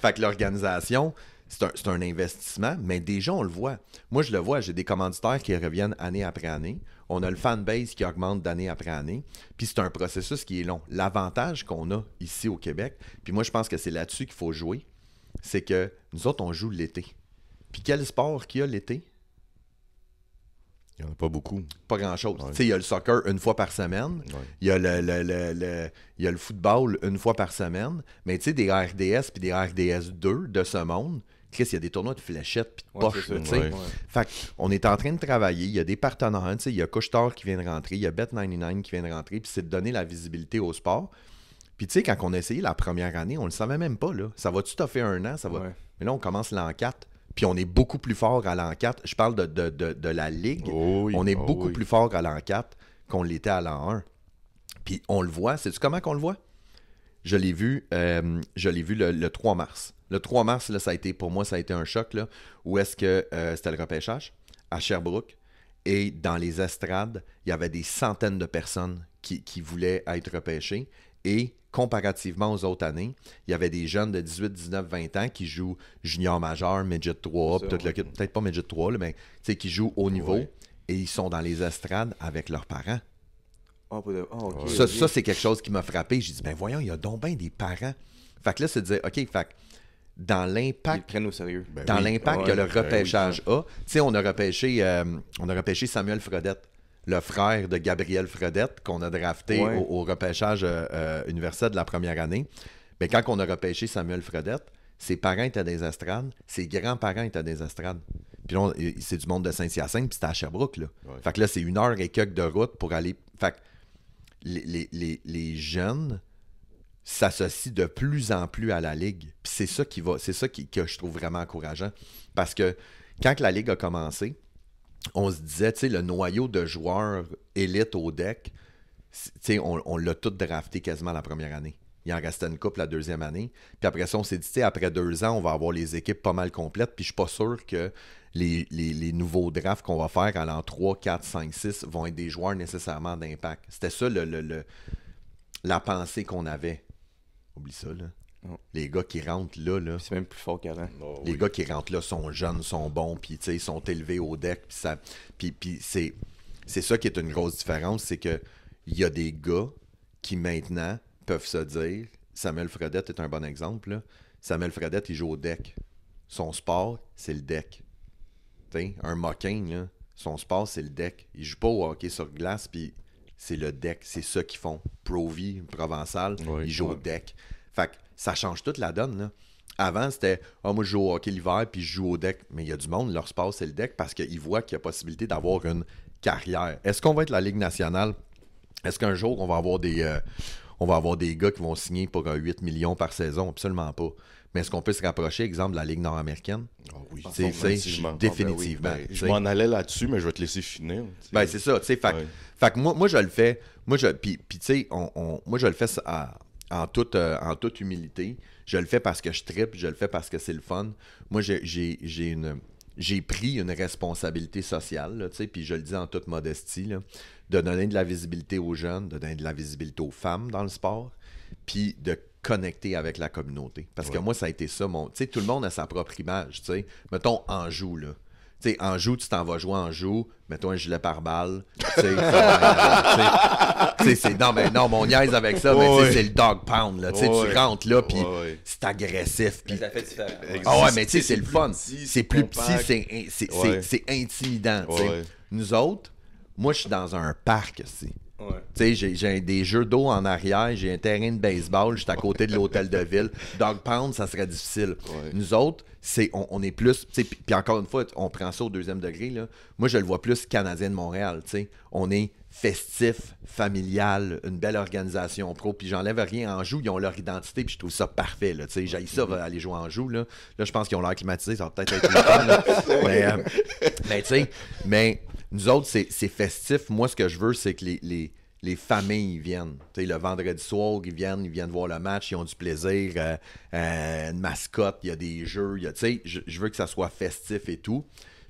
Fait que l'organisation, c'est un, un investissement, mais déjà, on le voit. Moi, je le vois, j'ai des commanditaires qui reviennent année après année on a le fanbase qui augmente d'année après année. Puis c'est un processus qui est long. L'avantage qu'on a ici au Québec, puis moi je pense que c'est là-dessus qu'il faut jouer, c'est que nous autres, on joue l'été. Puis quel sport qu'il y a l'été? Il n'y en a pas beaucoup. Pas grand-chose. sais, Il y a le soccer une fois par semaine. Il, y a le, y a le football une fois par semaine. Mais tu sais, des RDS puis des RDS 2 de ce monde, Chris, il y a des tournois de fléchettes puis de poches. on est en train de travailler. Il y a des partenaires. Il y a Couchetard qui vient de rentrer. Il y a Bet99 qui vient de rentrer. Puis c'est de donner la visibilité au sport. Puis tu sais, quand on a essayé la première année, on le savait même pas. Là. Ça va tout à fait un an? Ça va... Mais là, on commence l'an 4. Puis on est beaucoup plus fort à l'an 4. Je parle de, la ligue. Oh on est oh beaucoup plus fort à l'an 4 qu'on l'était à l'an 1. Puis on le voit. C'est comment qu'on le voit? Je l'ai vu, euh, je l'ai vu le, 3 mars. Le 3 mars, ça a été, pour moi, ça a été un choc, où est-ce que euh, c'était le repêchage à Sherbrooke. Et dans les estrades, il y avait des centaines de personnes qui, voulaient être repêchées. Et comparativement aux autres années, il y avait des jeunes de 18, 19, 20 ans qui jouent junior majeur, midget 3, peut-être pas midget 3, mais qui jouent au niveau et ils sont dans les estrades avec leurs parents. Ah, ah, ça, c'est quelque chose qui m'a frappé. J'ai dit, ben voyons, il y a donc bien des parents. Fait que là, de dire, OK, fait dans l'impact. Ils sérieux. Ben dans l'impact ah que le ben repêchage a. Tu sais, on, a repêché, euh, on a repêché Samuel Fredette, le frère de Gabriel Fredette, qu'on a drafté au, repêchage euh, euh, universel de la première année. Mais ben, quand on a repêché Samuel Fredette, ses parents étaient des estrades, ses grands-parents étaient des estrades. Puis c'est du monde de Saint-Hyacinthe, puis c'était à Sherbrooke. Là. Fait que là, c'est une heure et quelques de route pour aller. Fait que les, les, jeunes s'associent de plus en plus à la Ligue. c'est ça qui va, c'est ça qui, que je trouve vraiment encourageant. Parce que quand la Ligue a commencé, on se disait, tu sais, le noyau de joueurs élite au deck, tu on, on l'a tout drafté quasiment la première année. Il en restait une coupe la deuxième année. Puis après ça, on s'est dit, après deux ans, on va avoir les équipes pas mal complètes. Puis je suis pas sûr que les, nouveaux drafts qu'on va faire à 3, 4, 5, 6 vont être des joueurs nécessairement d'impact. C'était ça le, la pensée qu'on avait. Oublie ça, là. Oh. Les gars qui rentrent là, là. C'est même plus fort qu'avant. Bah les gars qui rentrent là sont jeunes, sont bons, puis ils sont élevés au deck. ça... c'est... ça qui est une grosse différence, c'est que il y a des gars qui maintenant peuvent se dire Samuel Fredette est un bon exemple. Samuel Fredette, il joue au deck. Son sport, c'est le deck un mocking, son sport, c'est le deck. Il joue pas au hockey sur glace, puis c'est le deck. C'est ça qu'ils font. Provi, Provençal, ils jouent au deck. Fait ça change toute la donne. Avant, c'était Ah, moi, je joue au hockey l'hiver, puis je joue au deck. Mais il y a du monde, leur sport, c'est le deck parce qu'ils voient qu'il y a possibilité d'avoir une carrière. Est-ce qu'on va être la Ligue nationale Est-ce qu'un jour, on va avoir des. Euh, on va avoir des gars qui vont signer pour 8 euh, millions par saison, absolument pas mais est-ce qu'on peut se rapprocher, exemple, de la Ligue nord-américaine? Ah oui, définitivement. définitivement ah ben ben, je m'en allais là-dessus, mais je vais te laisser finir. Ben, c'est ça. tu fait, fait que moi, moi, je le fais. Moi, je, puis, tu sais, on, moi, je le fais en, toute, euh, en toute humilité. Je le fais parce que je tripe, je le fais parce que c'est le fun. Moi, j'ai une j'ai pris une responsabilité sociale, puis je le dis en toute modestie, de donner de la visibilité aux jeunes, de donner de la visibilité aux femmes dans le sport, puis de connecter avec la communauté. Parce que moi, ça a été ça. Mon... Tu sais, tout le monde a sa propre image. Tu sais, mettons Anjou, là. Tu sais, Anjou, tu t'en vas jouer Anjou, mettons un gilet par balle. *laughs* Tu sais, c'est non, mais non, mon niaise avec ça, mais c'est le dog pound, là. Tu sais, tu rentres là, puis c'est agressif. Pis... Ah ouais, mais tu sais, c'est le fun. C'est plus petit, c'est intimidant. Nous autres, moi, je suis dans un parc, tu j'ai des jeux d'eau en arrière, j'ai un terrain de baseball, juste à côté de l'hôtel de ville. Dog Pound, ça serait difficile. Nous autres, c'est on, est plus. Puis encore une fois, on prend ça au deuxième degré. Là. Moi, je le vois plus Canadien de Montréal. On est festif, familial, une belle organisation pro. Puis j'enlève rien en joue, ils ont leur identité, puis je trouve ça parfait. Là, J'aille ça, va aller jouer en joue. Là, je pense qu'ils ont l'air climatisé, ça va peut-être être, une *laughs* mais, euh, ben, mais nous autres, c'est festif. Moi, ce que je veux, c'est que les, les, les familles viennent. le vendredi soir, ils viennent, ils viennent voir le match, ils ont du plaisir. Euh, euh, une mascotte, il y a des jeux. je, veux que ça soit festif et tout.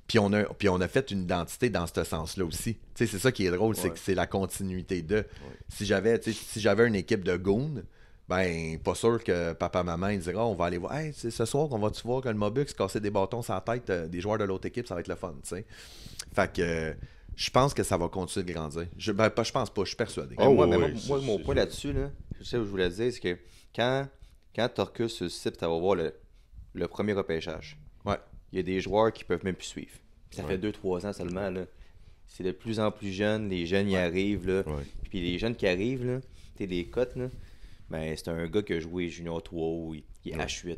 Puis on, a, puis on a fait une identité dans ce sens-là aussi. C'est ça qui est drôle, c'est que c'est la continuité de. Si j'avais si j'avais une équipe de goons, ben, pas sûr que papa, maman, ils diront, oh, on va aller voir. Hey, ce soir, qu'on va te voir que le Mobux casser des bâtons sur la tête euh, des joueurs de l'autre équipe, ça va être le fun, tu sais. Fait que. Euh, je pense que ça va continuer de grandir. Je, ben, pas, je pense pas, je suis persuadé. Oh, moi, mon point là-dessus, là, je sais où je voulais dire, c'est que quand, quand Torcus recules le tu vas voir le, premier repêchage. Ouais. Il y a des joueurs qui peuvent même plus suivre. Ça fait deux, trois ans seulement. Là. C'est de plus en plus jeune. Les jeunes y arrivent. Là. Puis les jeunes qui arrivent, là, t'es des cotes mais ben, c'est un gars qui a joué Junior 3 où il, est H8.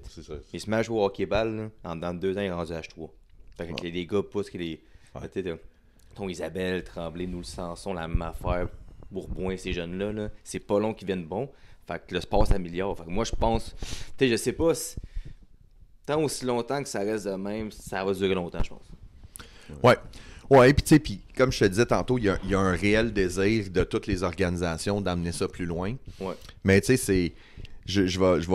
il se met à jouer au hockey-ball, en dans deux ans, il est rendu H3. Fait que les gars poussent, Ton Isabelle, Tremblay, nous le sensons, la même affaire, Bourboin, ces jeunes-là, c'est pas long qu'ils viennent bons. Fait que le sport s'améliore. Fait moi, je pense. sais, je sais pas si. Tant aussi longtemps que ça reste de même, ça va durer longtemps, je pense. Ouais. Oui, puis tu sais, puis comme je te disais tantôt, il y, a un réel désir de toutes les organisations d'amener ça plus loin. Mais tu sais, c'est. Je, je, vais, je,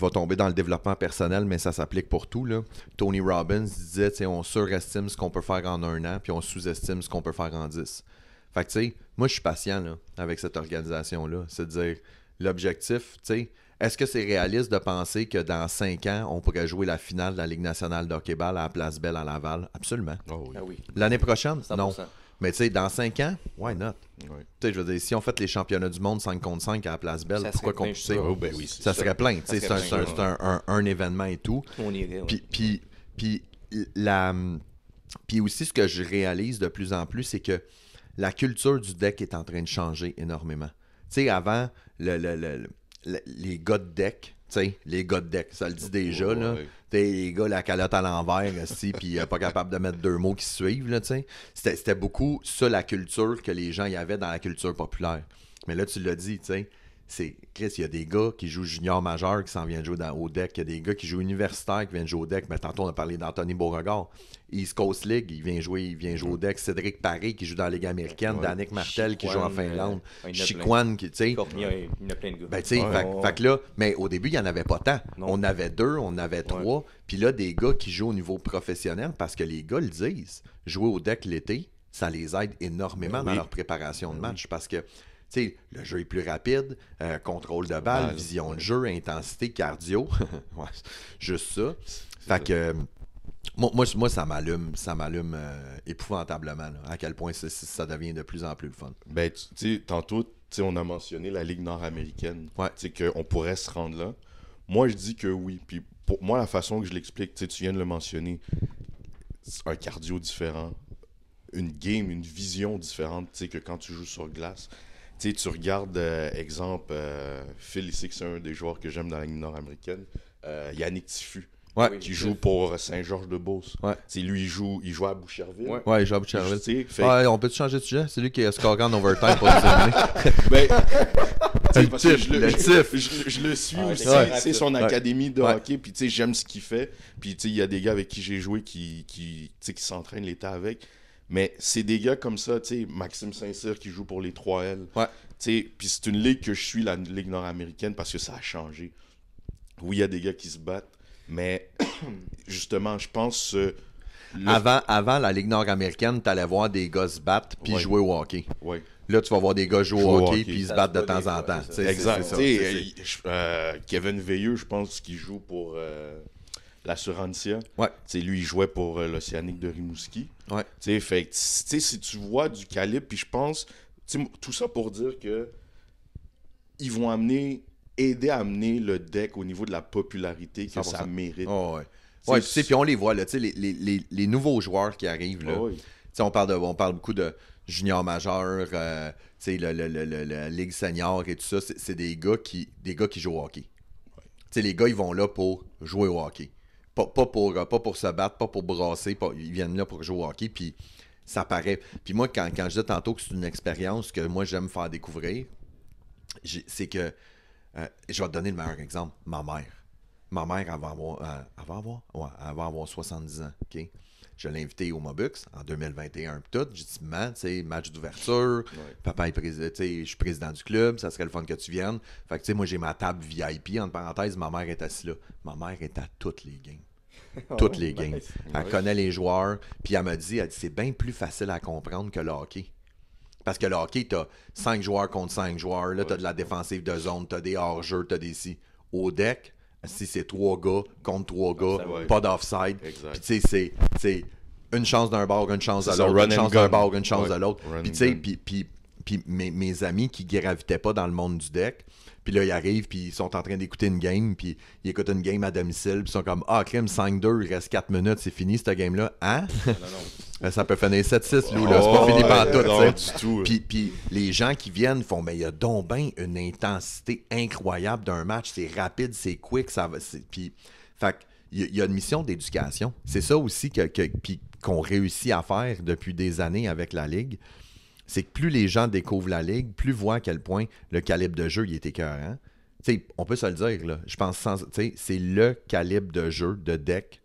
vais, tomber dans le développement personnel, mais ça s'applique pour tout. Là. Tony Robbins disait on surestime ce qu'on peut faire en un an, puis on sous-estime ce qu'on peut faire en dix. Fait que, tu sais, moi, je suis patient là, avec cette organisation-là. C'est-à-dire, l'objectif, tu sais, est-ce que c'est réaliste de penser que dans cinq ans, on pourrait jouer la finale de la Ligue nationale d'Hockey ball à la Place Belle à Laval? Absolument. Ah ah L'année prochaine? Non. Mais tu sais, dans cinq ans, why not? Tu sais, je veux dire, si on fait les championnats du monde 5 contre 5 à la Place Belle, pourquoi qu'on oh, ben ça, serait plein. C'est un, événement et tout. On irait, puis, puis, la, aussi, ce que je réalise de plus en plus, c'est que la culture du deck est en train de changer énormément. Tu sais, avant, le, le, le les gars de deck, tu les gars de deck, ça le dit déjà, là. les gars, la calotte à l'envers, puis euh, pas capable de mettre deux mots qui suivent, là, tu C'était beaucoup ça, la culture que les gens y avaient dans la culture populaire. Mais là, tu l'as dit, tu sais, c'est Chris, il y a des gars qui jouent junior majeur qui s'en viennent jouer au deck. Il y a des gars qui jouent universitaire qui viennent jouer au deck. Mais tantôt, on a parlé d'Anthony Beauregard. East Coast League, il vient jouer, il vient jouer au mm. deck. Cédric Paré qui joue dans la Ligue américaine. Danick Martel qui joue en Finlande. Euh, Chikwan qui, tu sais. Il y a plein de gars. Ben, là, mais au début, il n'y en avait pas tant. On avait deux, on avait trois. Puis là, des gars qui jouent au niveau professionnel parce que les gars le disent. Jouer au deck l'été, ça les aide énormément ben dans leur préparation de ben match parce que le jeu est plus rapide, euh, contrôle de balle, vision de jeu, intensité, cardio. *laughs* juste ça. Fait que euh, moi, moi, ça m'allume, ça m'allume euh, épouvantablement à quel point ça devient de plus en plus le fun. Ben, tu sais, tantôt, on a mentionné la Ligue nord-américaine. Tu sais, pourrait se rendre là. Moi, je dis que oui. Puis pour moi, la façon que je l'explique, tu viens de le mentionner, un cardio différent, une game, une vision différente, tu sais, que quand tu joues sur glace tu regardes, euh, exemple, euh, Phil, ici, c'est un des joueurs que j'aime dans la ligne nord-américaine, euh, Yannick Tifu. Qui joue pour Saint-Georges-de-Beauce. C'est lui, il joue, il joue à Boucherville. Ouais, il joue à Boucherville. on peut-tu changer de sujet C'est lui qui a score en overtime pour les *laughs* ben, parce que je, le, je, le suis aussi. C'est son académie de hockey. Puis j'aime ce qu'il fait. Puis tu sais, il y a des gars avec qui j'ai joué qui, qui, qui s'entraînent l'état avec. Mais c'est des gars comme ça, tu sais, Maxime Saint-Cyr qui joue pour les 3L. Ouais. Puis c'est une ligue que je suis, la ligue nord-américaine, parce que ça a changé. Oui, il y a des gars qui se battent, mais *coughs* justement, je pense. Euh, avant, avant la ligue nord-américaine, tu allais voir des gars se battre puis jouer au hockey. Oui. Là, tu vas voir des gars jouer au hockey, puis se battre de temps en temps. exact. Kevin Veilleux, je pense qu'il joue pour. Euh, la Surantia. lui, il jouait pour euh, l'Océanique de Rimouski. fait si tu vois du calibre, puis je pense, tout ça pour dire que ils vont amener, aider à amener le deck au niveau de la popularité que ça mérite. puis on les voit, là, les, nouveaux joueurs qui arrivent, là. Oh, on parle, on parle beaucoup de juniors majeurs, euh, la ligue senior et tout ça. C'est, des, gars qui, des gars qui jouent au hockey. les gars, ils vont là pour jouer au hockey. Pas, pour, euh, pas pour se battre, pas pour brasser. Pas, ils viennent là pour jouer au hockey. Puis ça paraît. Puis moi, quand, quand je dis tantôt que c'est une expérience que moi, j'aime faire découvrir, c'est que. Euh, je vais te donner le meilleur exemple. Ma mère. Ma mère, elle va avoir, euh, avoir, 70 ans. Je l'ai invité au Mobux en 2021 tout. J'ai dit, tu match d'ouverture, papa est président, je suis président du club, ça serait le fun que tu viennes. Fait que, tu sais, moi, j'ai ma table VIP, entre parenthèses, ma mère est assise là. Ma mère est à toutes les games *laughs* oh, toutes les games. Elle connaît les joueurs. Puis elle me dit, elle dit c'est bien plus facile à comprendre que le hockey. Parce que le hockey, t'as 5 joueurs contre cinq joueurs, là, as de la défensive de zone, t'as des hors-jeux, t'as des si. Au deck, si c'est trois gars contre trois gars, pas d'offside. Puis tu sais, c'est une chance d'un bord, une chance de l'autre, une chance d'un bord, une chance de l'autre. Puis tu sais, puis mes, mes amis qui gravitaient pas dans le monde du deck, puis là, ils arrivent, puis ils sont en train d'écouter une game, puis ils écoutent une game à domicile, puis ils sont comme Ah, crime 5-2, il reste 4 minutes, c'est fini cette game-là. Hein *laughs* euh, Ça peut finir 7-6, Lou, là. C'est pas oh, fini par tout. Puis, puis les gens qui viennent font Mais il y a donc ben une intensité incroyable d'un match. C'est rapide, c'est quick, ça va. Puis, fait il y, a une mission d'éducation. C'est ça aussi que, qu'on réussit à faire depuis des années avec la Ligue c'est que plus les gens découvrent la ligue, plus voient à quel point le calibre de jeu il est écœurant. on peut se le dire, là. Je pense sans. C'est le calibre de jeu de deck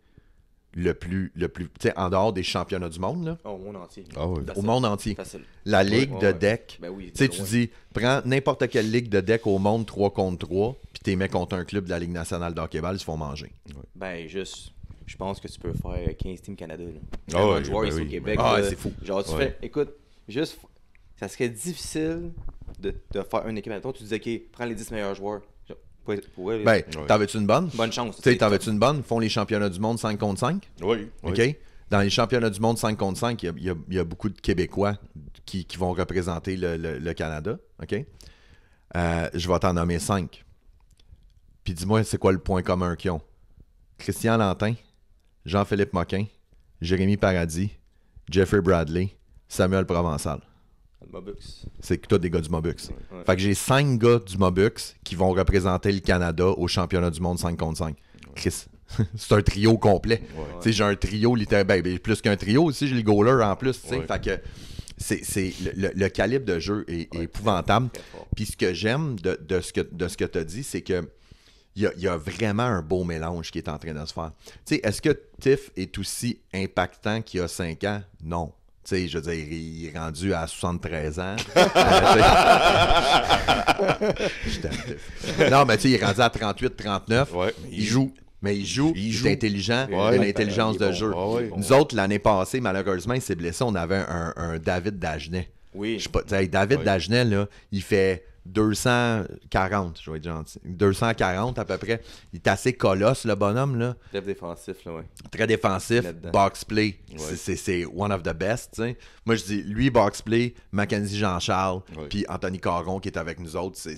le plus. Le plus en dehors des championnats du monde. Là. Oh, au monde entier. Ah au monde entier. La ligue de deck. tu dis, prends n'importe quelle ligue de deck au monde 3 contre 3, puis t'es mets contre un club de la Ligue nationale dhockey ils se font manger. Ben, juste je pense que tu peux faire 15 Team Canada. Là. au ah ben Québec. Ah fou. Genre, tu fais, écoute, juste ça serait difficile de, faire une équipe. tu disais, OK, prends les 10 meilleurs joueurs. Ben, tu une bonne? Bonne chance. Tu sais, t'en tu une bonne? Font les championnats du monde 5 contre 5? Oui. OK? Dans les championnats du monde 5 contre 5, il y, a, beaucoup de Québécois qui, vont représenter le, Canada. OK? Euh, je vais t'en nommer 5. Puis dis-moi, c'est quoi le point commun qu'ils ont? Christian Lantin, Jean-Philippe Moquin, Jérémy Paradis, Jeffrey Bradley, Samuel Provençal. C'est que tu des gars du Mobux. Fait que j'ai cinq gars du Mobux qui vont représenter le Canada au championnat du monde 5 contre 5. Chris, *laughs* C'est un trio complet. J'ai un trio littéralement. Ben, ben, plus qu'un trio aussi, j'ai le goaler en plus. Fait que c'est, le, calibre de jeu est, épouvantable. Puis ce que j'aime de, ce que, de ce que tu as dit, c'est que il y, a, vraiment un beau mélange qui est en train de se faire. est-ce que Tiff est aussi impactant qu'il y a cinq ans? Non. Tu sais, je veux dire, il est rendu à 73 ans. *laughs* non, mais tu sais, il est rendu à 38, 39. il, joue. Mais il joue, il joue. est intelligent, il a l'intelligence de jeu. Nous autres, l'année passée, malheureusement, il s'est blessé. On avait un, David Dagenet. Oui. Je sais David là, il fait 240, je vais être gentil. 240 à peu près. Il est assez colosse, le bonhomme. Là. Très défensif, là, ouais. Très défensif. Box play. C'est one of the best. Moi, je dis, lui, box play, Mackenzie Jean-Charles, puis Anthony Caron qui est avec nous autres, c'est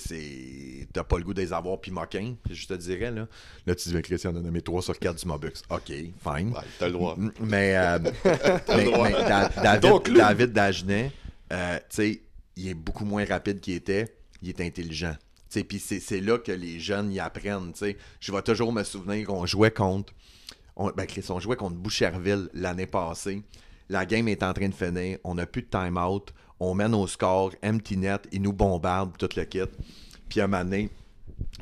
t'as pas le goût de avoir, puis Moquin, je te dirais. Là, là tu dis, Christian, on a nommé 3 sur 4 du Mobux. OK, fine. Euh, *laughs* t'as le droit. Mais, David, Dagenet, euh, il est beaucoup moins rapide qu'il était il est intelligent. Puis c'est là que les jeunes y apprennent. Je vais toujours me souvenir qu'on jouait contre. On, ben Chris, on jouait contre Boucherville l'année passée. La game est en train de finir. On n'a plus de time-out. On mène au score. Empty net. Ils nous bombardent tout le kit. Puis à un moment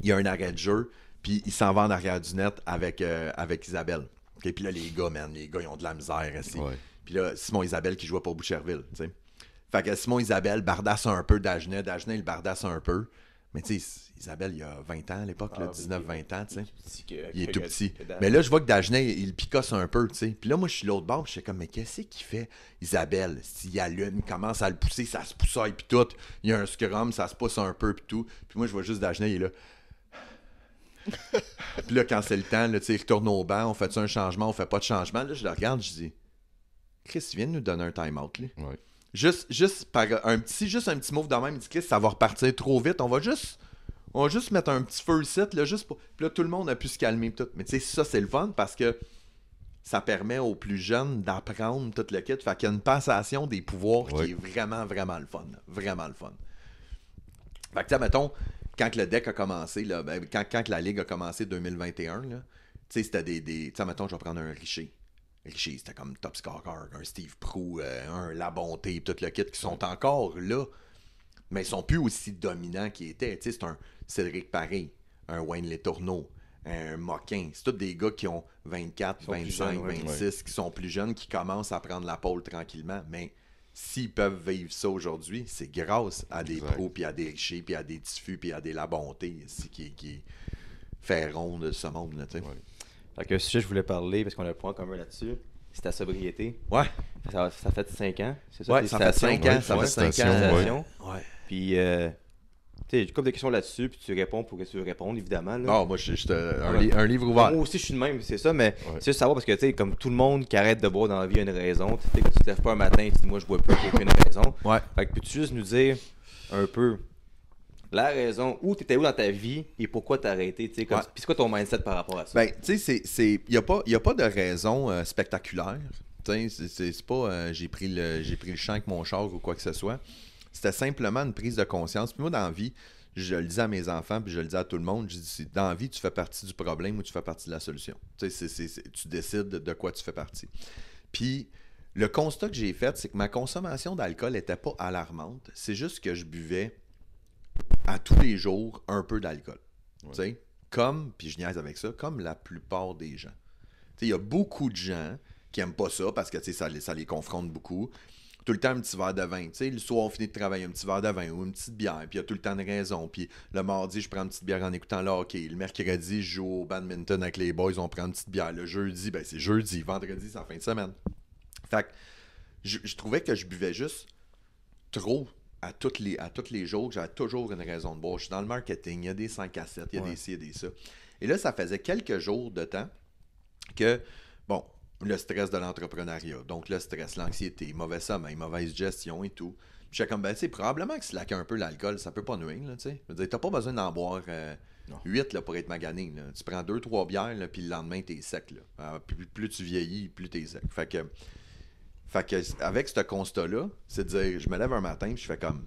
il y a un arrêt de jeu. Puis il s'en va en arrière du net avec, euh, avec Isabelle. Et puis là, les gars, les gars, ils ont de la misère. Puis là, Simon Isabelle qui jouait pour Boucherville. Fait que Simon Isabelle bardasse un peu Dagenet. Dagenet, il bardasse un peu. Mais tu sais, Isabelle, il y a 20 ans à l'époque, 19-20 ah, ans, tu sais. Il, est tout petit. Mais là, je vois que Dagenet, il picasse un peu, tu sais. Puis là, moi, je suis l'autre bord, je suis comme, mais qu'est-ce qu'il fait, Isabelle? S'il allume, commence à le pousser, ça se poussaille, puis tout. Il y a un scrum, ça se pousse un peu, puis tout. Puis moi, je vois juste Dagenet, il est là. *laughs* puis là, quand c'est le temps, là, il retourne au banc, on fait un changement, on fait pas de changement. Là, je le regarde, je dis, Chris, viens nous donner un time-out, là. Juste, juste par un petit, juste un petit move dans même, il dit que ça va repartir trop vite. On va juste. On juste mettre un petit feu site, là, juste pour. Puis tout le monde a pu se calmer tout. Mais tu sais, ça, c'est le fun parce que ça permet aux plus jeunes d'apprendre tout le kit. Fait qu'il y a une passation des pouvoirs qui est vraiment, vraiment le fun. Vraiment le fun. Fait que, tu mettons, quand le deck a commencé, là, ben, quand, la ligue a commencé 2021, tu sais, c'était des. tiens mettons, je vais prendre un richer. Richie, c'était comme top scorer, un Steve Prou, euh, un La Bonté, tout le kit qui sont encore là, mais ils sont plus aussi dominants qu'ils étaient. c'est un Cédric Paris, un Wayne Letourneau, un Moquin. C'est tous des gars qui ont 24, 25, 26, qui sont plus jeunes, qui commencent à prendre la pôle tranquillement. Mais s'ils peuvent vivre ça aujourd'hui, c'est grâce à des pros, puis à des riches, puis à des diffus, puis à des la bonté, qui, qui feront de ce monde. Là, que un sujet que je voulais parler, parce qu'on a un point commun là-dessus, c'est ta sobriété. Ouais. Ça, ça fait 5 ans, c'est ça? Ouais, ça fait 5 ans. Ça fait 5 ans. Ouais. Puis, euh, tu sais, comme des questions là-dessus, puis tu réponds pour que tu répondes, évidemment. Non, moi, je suis un, livre ouvert. Moi aussi, je suis le même, c'est ça, mais c'est juste savoir parce que, tu sais, comme tout le monde qui arrête de boire dans la vie a une raison. Tu sais, quand tu te lèves pas un matin, tu dis, moi, je bois plus pour aucune raison. Ouais. Fait que peux-tu juste nous dire un peu la raison où tu étais où dans ta vie et pourquoi tu arrêté. Puis c'est quoi ton mindset par rapport à ça? Ben, tu sais, il n'y a, pas de raison euh, Tu spectaculaire. C'est pas euh, j'ai pris, le, pris champ avec mon char ou quoi que ce soit. C'était simplement une prise de conscience. Puis moi, dans la vie, je le dis à mes enfants, puis je le dis à tout le monde, je dis, dans la vie, tu fais partie du problème ou tu fais partie de la solution. tu décides de quoi tu fais partie. Puis, le constat que j'ai fait, c'est que ma consommation d'alcool n'était pas alarmante. C'est juste que je buvais à tous les jours un peu d'alcool. Comme, puis je niaise avec ça, comme la plupart des gens. Il y a beaucoup de gens qui n'aiment pas ça parce que ça, ça les confronte beaucoup. Tout le temps un petit verre de vin. le soir, on finit de travailler un petit verre de vin ou une petite bière. Puis il y a tout le temps une raison. Puis le mardi, je prends une petite bière en écoutant le hockey. Le mercredi, je joue au badminton avec les boys. On prend une petite bière. Le jeudi, ben, c'est jeudi. Vendredi, c'est la fin de semaine. Fait que je trouvais que je buvais juste trop à tous les, à tous les j'avais toujours une raison de boire. Je suis dans le marketing, il y a des 5 cassettes il y a des ci, et des ça. Et là, ça faisait quelques jours de temps que, bon, le stress de l'entrepreneuriat, donc le stress, l'anxiété, mauvaise sommeil, mauvaise gestion et tout. J'étais comme, ben, tu sais, probablement que slacker un peu l'alcool, ça peut pas nuire, là, tu sais. Je veux dire, t'as pas besoin d'en boire 8, euh, là, pour être magané, Tu prends deux trois bières, puis le lendemain, t'es sec, là. Euh, plus, plus, tu vieillis, plus t'es sec. Fait que fait que, avec ce constat-là, c'est de dire, je me lève un matin, et je fais comme,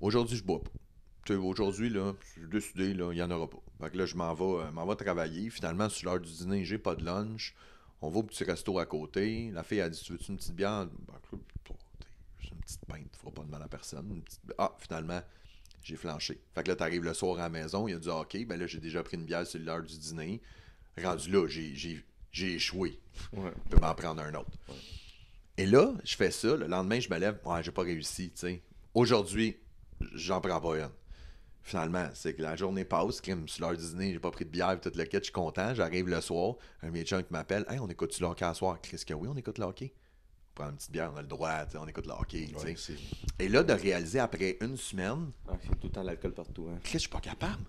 aujourd'hui, je bois pas. Aujourd'hui, là, décidé, là, il n'y en aura pas. Fait que là, je m'en vais, euh, m'en vais travailler. Finalement, sur l'heure du dîner, j'ai pas de lunch. On va au petit resto à côté. La fille a dit Tu veux-tu une petite bière ben, Une petite pinte, ne feras pas de mal à personne. Ah, finalement, j'ai flanché. Fait que là, t'arrives le soir à la maison, il a du ok Ben là, j'ai déjà pris une bière, c'est l'heure du dîner. Rendu là, j'ai échoué. Ouais. Je peux m'en prendre un autre. Et là, je fais ça. Le lendemain, je me lève. Ouais, j'ai pas réussi. sais. Aujourd'hui, j'en prends pas une. Finalement, c'est que la journée passe, crime, sur l'heure du dîner, j'ai pas pris de bière, tout le kit, je suis content. J'arrive le soir, un médecin qui m'appelle Hey, on écoute-tu le hockey à soir Chris, que oui, on écoute le hockey. On prend une petite bière, on a le droit, on écoute le hockey. Et là, de réaliser après une semaine. c'est tout le temps l'alcool partout. Hein. Chris, je suis pas capable.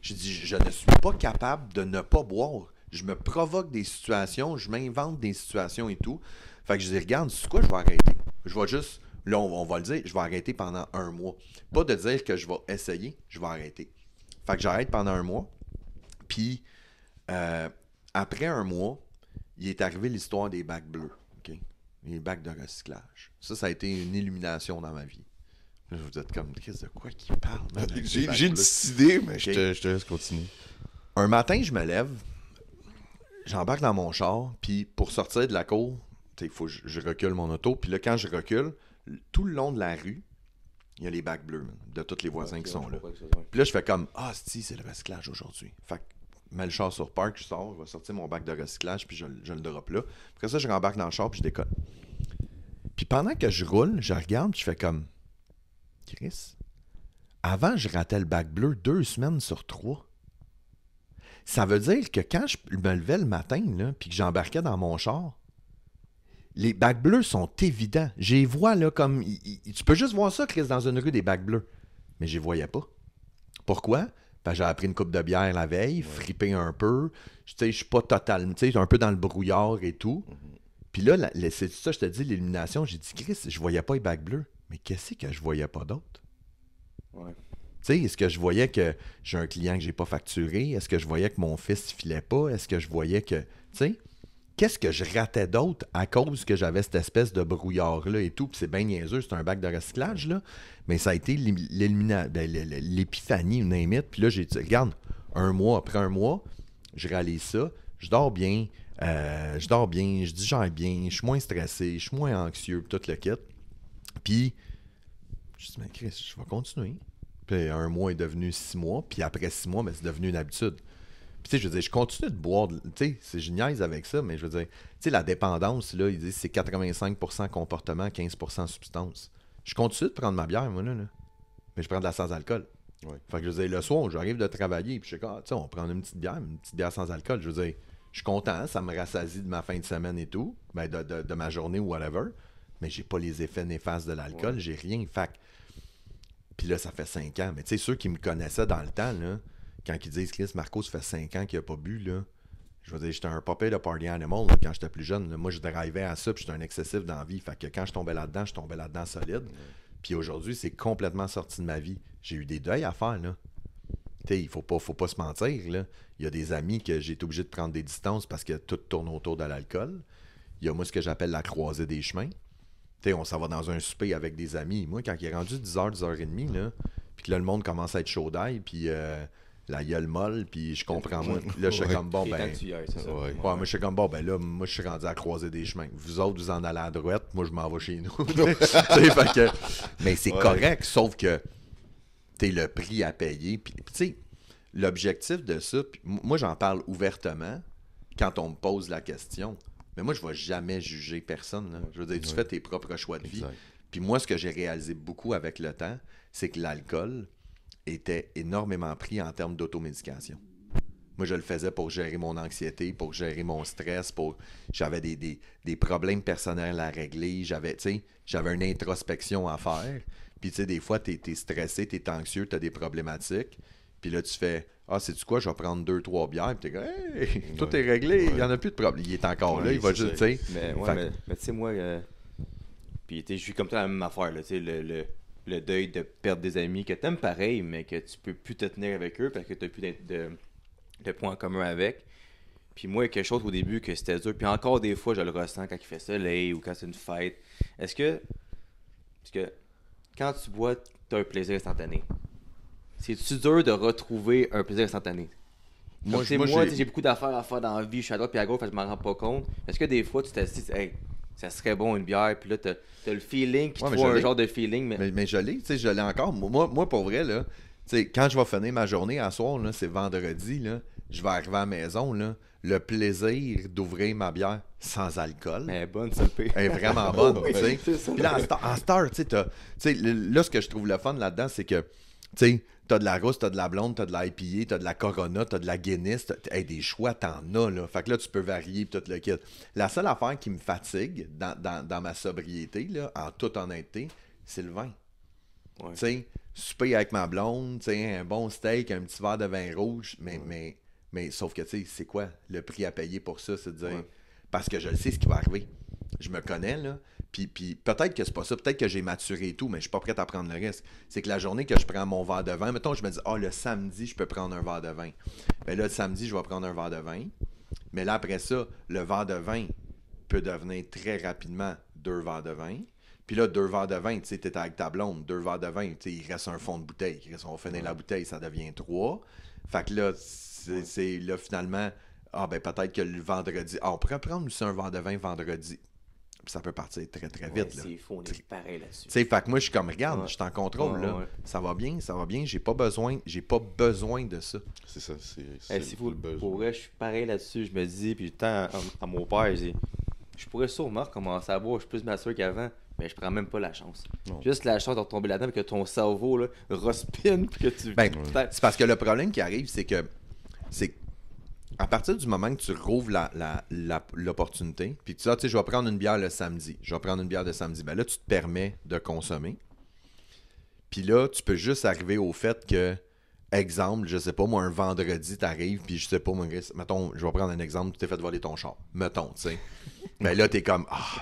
Je dis Je ne suis pas capable de ne pas boire je me provoque des situations, je m'invente des situations et tout. Fait que je dis, regarde, c'est quoi, je vais arrêter. Je vais juste, là, on, va le dire, je vais arrêter pendant un mois. Pas de dire que je vais essayer, je vais arrêter. Fait que j'arrête pendant un mois. Puis, euh, après un mois, il est arrivé l'histoire des bacs bleus. OK? Les bacs de recyclage. Ça, ça a été une illumination dans ma vie. vous êtes comme, qu'est-ce de quoi qu'il parle? J'ai une idée, mais je te laisse continuer. Un matin, je me lève, j'embarque dans mon char, puis pour sortir de la cour, il faut je, recule mon auto. Puis là, quand je recule, tout le long de la rue, il y a les bacs bleus de tous les voisins qui sont là. Puis là, je fais comme Ah, si, c'est le recyclage aujourd'hui. Fait que mets le char sur parc, je sors, je vais sortir mon bac de recyclage, puis je, je le drop là. Après ça, je rembarque dans le char, puis je décolle. Puis pendant que je roule, je regarde, puis je fais comme Chris, avant, je ratais le bac bleu deux semaines sur trois. Ça veut dire que quand je me levais le matin, puis que j'embarquais dans mon char, les bacs bleus sont évidents. J'ai vois là comme. tu peux juste voir ça, Chris, dans une rue des bacs bleus. Mais je les voyais pas. Pourquoi? que j'ai appris une coupe de bière la veille, frippé un peu. Je suis pas totalement. Tu sais, un peu dans le brouillard et tout. Mhm. Puis là, c'est ça, je te dis, l'illumination. J'ai dit, Chris, je voyais pas les bacs bleus. Mais qu'est-ce que je voyais pas d'autre? Oui. Tu sais, est-ce que je voyais que j'ai un client que j'ai pas facturé? Est-ce que je voyais que mon fils filait pas? Est-ce que je voyais que. Tu qu'est-ce que je ratais d'autre à cause que j'avais cette espèce de brouillard-là et tout. Puis c'est bien niaiseux, c'est un bac de recyclage, là. Mais ça a été ben, l'épiphanie, une limite. Puis là, j'ai dit, regarde, un mois après un mois, je réalise ça, je dors bien, euh, je dors bien, je dis digère bien, je suis moins stressé, je suis moins anxieux, tout le kit. Puis, je me dis, mais Chris, je vais continuer. Puis un mois est devenu six mois, puis après six mois, mais ben, c'est devenu une habitude. Puis, tu sais, je veux je continue de boire. Tu sais, c'est génial avec ça, mais je veux dire, tu sais, la dépendance, là, ils disent c'est 85% comportement, 15% substance. Je continue de prendre ma bière, moi, là, là. Mais je prends de la sans-alcool. Fait que je veux le soir, j'arrive de travailler, puis je sais ah, tu sais, on prend une petite bière, une petite bière sans alcool. Je veux dire, je suis content, ça me rassasie de ma fin de semaine et tout, ben de, ma journée ou whatever, mais j'ai pas les effets néfastes de l'alcool, j'ai rien. Fait puis là, ça fait cinq ans. Mais tu sais, ceux qui me connaissaient dans le temps, là, quand ils disent Chris Marco, ça fait 5 ans qu'il n'a pas bu, là. Je veux dire, j'étais un papet de party animal quand j'étais plus jeune. Moi, je drivais à ça, puis j'étais un excessif d'envie, Fait que quand je tombais là-dedans, je tombais là-dedans solide. Puis aujourd'hui, c'est complètement sorti de ma vie. J'ai eu des deuils à faire, là. il faut pas, faut pas se mentir, là. Il y a des amis que j'ai été obligé de prendre des distances parce que tout tourne autour de l'alcool. Il y a moi ce que j'appelle la croisée des chemins. on s'en va dans un souper avec des amis. Moi, quand il est rendu 10h, 10h30, là, puis que le monde commence à être chaud d'ail, puis... Euh, la gueule molle, puis je comprends moins. *laughs* Là, je suis comme bon, ben. moi, je suis comme bon, ben là, moi, je suis rendu à croiser des chemins. Vous autres, vous en allez à droite, moi, je m'en vais chez nous. *laughs* Mais c'est correct, sauf que tu le prix à payer. Puis, tu sais, l'objectif de ça, moi, j'en parle ouvertement quand on me pose la question. Mais moi, je ne vais jamais juger personne. Je veux dire, tu fais tes propres choix de vie. Puis moi, ce que j'ai réalisé beaucoup avec le temps, c'est que l'alcool, était énormément pris en termes d'automédication. Moi, je le faisais pour gérer mon anxiété, pour gérer mon stress, pour j'avais des, problèmes personnels à régler, j'avais, j'avais une introspection à faire. Puis, tu sais, des fois, tu es, stressé, tu es anxieux, tu as des problématiques. Puis là, tu fais Ah, cest du quoi, je vais prendre deux, trois bières. Puis tu hey, tout est réglé, il y n'y en a plus de problème. Il est encore là, il va juste, tu sais. Mais, mais tu sais, moi, euh, puis je suis comme ça la même affaire, tu sais, le... le le deuil de perdre des amis que t'aimes pareil, mais que tu peux plus te tenir avec eux parce que t'as plus de, de, points en commun avec. Puis moi, quelque chose au début que c'était dur, puis encore des fois, je le ressens quand il fait soleil ou quand c'est une fête. Est-ce que. Parce que quand tu bois, t'as un plaisir instantané. C'est-tu dur de retrouver un plaisir instantané? Moi, moi, moi j'ai beaucoup d'affaires à faire dans la vie, je suis à droite puis à gauche, je m'en rends pas compte. Est-ce que des fois, tu t'assises, hey, ça serait bon une bière. Puis là, tu as le feeling qui ouais, un genre de feeling. Mais, mais, je l'ai, tu sais, je l'ai encore. Moi, moi, pour vrai, là, quand je vais finir ma journée à soir, c'est vendredi, là, je vais arriver à la maison, là, le plaisir d'ouvrir ma bière sans alcool. Mais bonne, ça Elle est vraiment *laughs* bonne, Puis là, en star, tu sais, là, ce que je trouve le fun là-dedans, c'est que, tu sais, T'as de la rousse, t'as de la blonde, t'as de l'IPA, t'as de la Corona, t'as de la Guinness. T'as, des choix, t'en as, là. Fait que là, tu peux varier tout le kit. La seule affaire qui me fatigue dans, ma sobriété, là, en toute honnêteté, c'est le vin. Tu sais, souper avec ma blonde, tu sais, un bon steak, un petit verre de vin rouge, mais, mais, mais sauf que, tu sais, c'est quoi le prix à payer pour ça? C'est dire, parce que je sais ce qui va arriver. Je me connais, là. Puis, peut-être que c'est pas ça, peut-être que j'ai maturé et tout, mais je suis pas prêt à prendre le risque. C'est que la journée que je prends mon verre de vin, mettons, je me dis, ah, le samedi, je peux prendre un verre de vin. Mais ben là, le samedi, je vais prendre un verre de vin. Mais là, après ça, le verre de vin peut devenir très rapidement deux verres de vin. Puis là, deux verres de vin, tu sais, t'es avec ta blonde, deux verres de vin, tu sais, il reste un fond de bouteille. Il reste, on la bouteille, ça devient trois. Fait que là, c'est là, finalement, ah, ben peut-être que le vendredi, ah, on pourrait prendre aussi un verre de vin vendredi ça peut partir très très vite. c'est on est pareil là-dessus. Fait que moi, je suis comme, regarde, je suis en contrôle, Ça va bien, ça va bien, j'ai pas besoin, j'ai pas besoin de ça. C'est ça, c'est ça. Eh, le besoin. je suis pareil là-dessus, je me dis, puis tant à, à, mon père, je, dis, je pourrais sûrement commencer à boire, je suis plus mature qu'avant. Mais je prends même pas la chance. Juste la chance de retomber là-dedans que ton cerveau là, *laughs* respine que tu. Ben, c'est parce que le problème qui arrive, c'est que c'est à partir du moment que tu rouvres l'opportunité, la, la, puis tu dis, ah, je vais prendre une bière le samedi, je vais prendre une bière le samedi, ben là, tu te permets de consommer. Puis là, tu peux juste arriver au fait que, exemple, je sais pas, moi, un vendredi, arrives, puis je sais pas, moi, mettons, je vais prendre un exemple, tu t'es fait voler ton char. Mettons, tu sais. ben là, tu es comme, ah,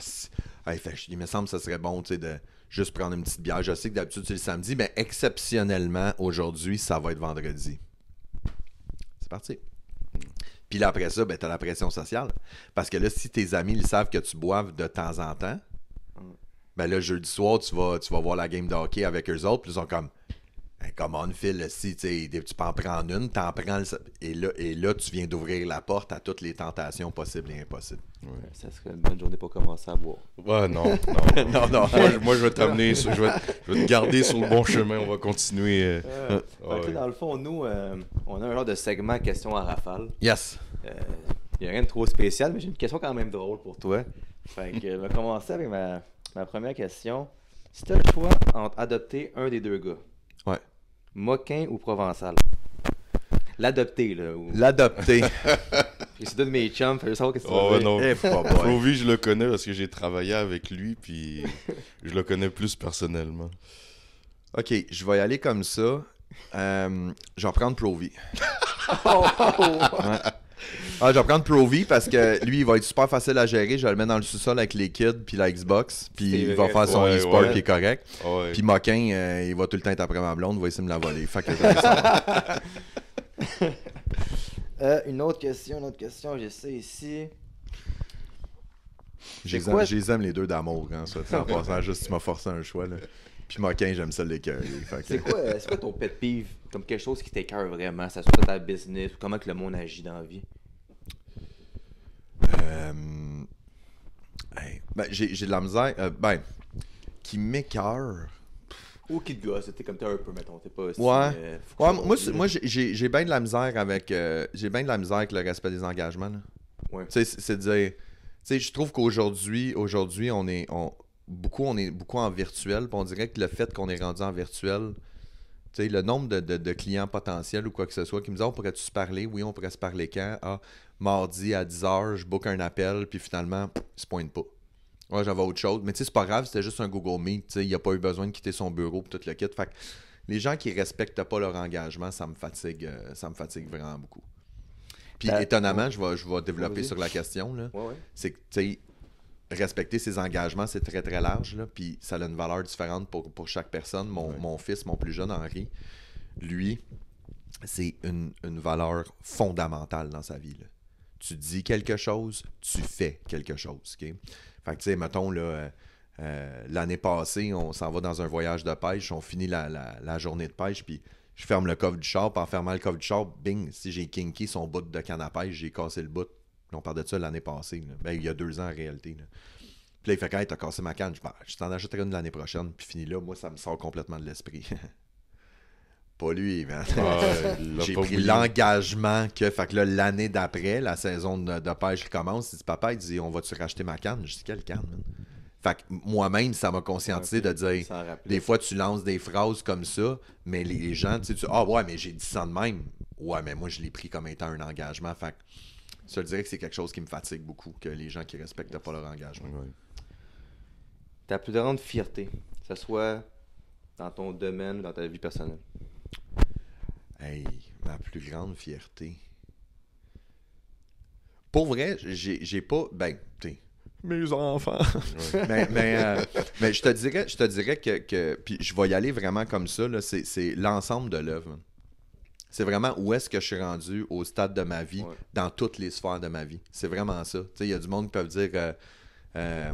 il me semble que ce serait bon, tu de juste prendre une petite bière. Je sais que d'habitude, c'est le samedi, mais exceptionnellement, aujourd'hui, ça va être vendredi. C'est parti. Puis là, après ça, ben, tu as la pression sociale. Parce que là, si tes amis ils savent que tu boives de temps en temps, mm. ben là, jeudi soir, tu vas, tu vas voir la game de hockey avec eux autres, puis ils sont comme ben, Comme on file, si tu peux en prendre une, t'en prends et, là, tu viens d'ouvrir la porte à toutes les tentations possibles et impossibles. Ouais. Ça serait une bonne journée pour commencer à boire. Ouais, non, *laughs* non. non, Moi, je vais t'amener, je, je, vais, te garder sur le bon chemin, on va continuer. Euh. Ah, dans le fond, nous, euh, on a un genre de segment question à rafale. Yes. Il euh, n'y a rien de trop spécial, mais j'ai une question quand même drôle pour toi. je vais commencer avec ma, première question. Si tu as le choix entre adopter un des deux gars. Ouais Moquin ou provençal? L'adopter, là. L'adopter. *laughs* c'est deux de mes chums, fais savoir qu'est-ce que oh, non. Eh, *laughs* je le connais parce que j'ai travaillé avec lui, puis je le connais plus personnellement. Ok, je vais y aller comme ça. Euh, je vais prendre *laughs* Ah, je vais prendre Pro-V parce que lui, il va être super facile à gérer. Je vais le mettre dans le sous-sol avec les kids puis la Xbox. Puis il va faire son e-sport qui est correct. Puis Moquin, euh, il va tout le temps être après ma blonde. Il va essayer de me la voler. *laughs* Euh, une autre question, une autre question. J'essaie ici. Je les les deux d'amour, hein, en *laughs* passant, juste tu m'as forcé un choix. Puis Moquin, j'aime ça l'écœurer. C'est quoi, quoi, ton pet peeve, Comme quelque chose qui t'écœure vraiment Ça soit ta business, comment que le monde agit dans la vie euh... ben, J'ai de la misère. Euh, ben, qui m'écœure. Ou oh, qui te gosse, c'était comme t'es un peu, mettons, t'es pas aussi, Ouais. Euh, moi, moi j'ai bien de la misère avec. Euh, j'ai bien de la misère avec le respect des engagements. Ouais. Tu sais, c'est dire. Tu sais, je trouve qu'aujourd'hui, aujourd'hui, on est. On, beaucoup, on est beaucoup en virtuel. On dirait que le fait qu'on est rendu en virtuel, le nombre de, clients potentiels ou quoi que ce soit qui me disent On pourrait-tu se parler Oui, on pourrait se parler quand Ah, mardi à 10h, je book un appel, puis finalement, il se pointe pas. Ouais, j'avais autre chose. Mais tu sais, c'est pas grave, c'était juste un Google Meet. il a pas eu besoin de quitter son bureau pour tout le kit. Fait les gens qui respectent pas leur engagement, ça me fatigue, euh, ça me fatigue vraiment beaucoup. Puis ben, étonnamment, je vais, je développer sur la question. Là. C'est que, respecter ses engagements, c'est très, très large. Là, puis ça a une valeur différente pour, chaque personne. Mon, fils, mon plus jeune, Henri, lui, c'est une, valeur fondamentale dans sa vie. Tu dis quelque chose, tu fais quelque chose. Fait que, tu sais, mettons, euh, euh, l'année passée, on s'en va dans un voyage de pêche, on finit la, journée de pêche, puis je ferme le coffre du char, puis en fermant le coffre du char, bing, si j'ai kinké son bout de canne à pêche, j'ai cassé le bout on parle de ça l'année passée. Ben, il y a deux ans en réalité. Là. Puis il fait t'as cassé ma canne. Je, t'en achèterai une l'année prochaine. Puis fini là, moi, ça me sort complètement de l'esprit. *laughs* pas lui, man. *laughs* J'ai pris l'engagement que, fait que là, l'année d'après, la saison de, pêche commence. Il papa, il dit, on va-tu racheter ma canne? Je dis, quelle canne, Fait que moi-même, ça m'a conscientisé de dire des fois, tu lances des phrases comme ça, mais les gens, tu sais, tu ah ouais, mais j'ai dit ça de même. Ouais, mais moi, je l'ai pris comme étant un engagement. Fait que ça, te dirais que c'est quelque chose qui me fatigue beaucoup, que les gens qui respectent pas leur engagement. Ta plus grande fierté, que ce soit dans ton domaine ou dans ta vie personnelle. Hey, ma plus grande fierté. Pour vrai, j'ai pas. Ben, t'es mes enfants. mais, mais, ben, ben, euh, ben, je te dirais, je te dirais que, que puis je vais y aller vraiment comme ça. C'est l'ensemble de l'œuvre. C'est vraiment où est-ce que je suis rendu au stade de ma vie, dans toutes les sphères de ma vie. C'est vraiment ça. Il y a du monde qui peuvent dire euh, euh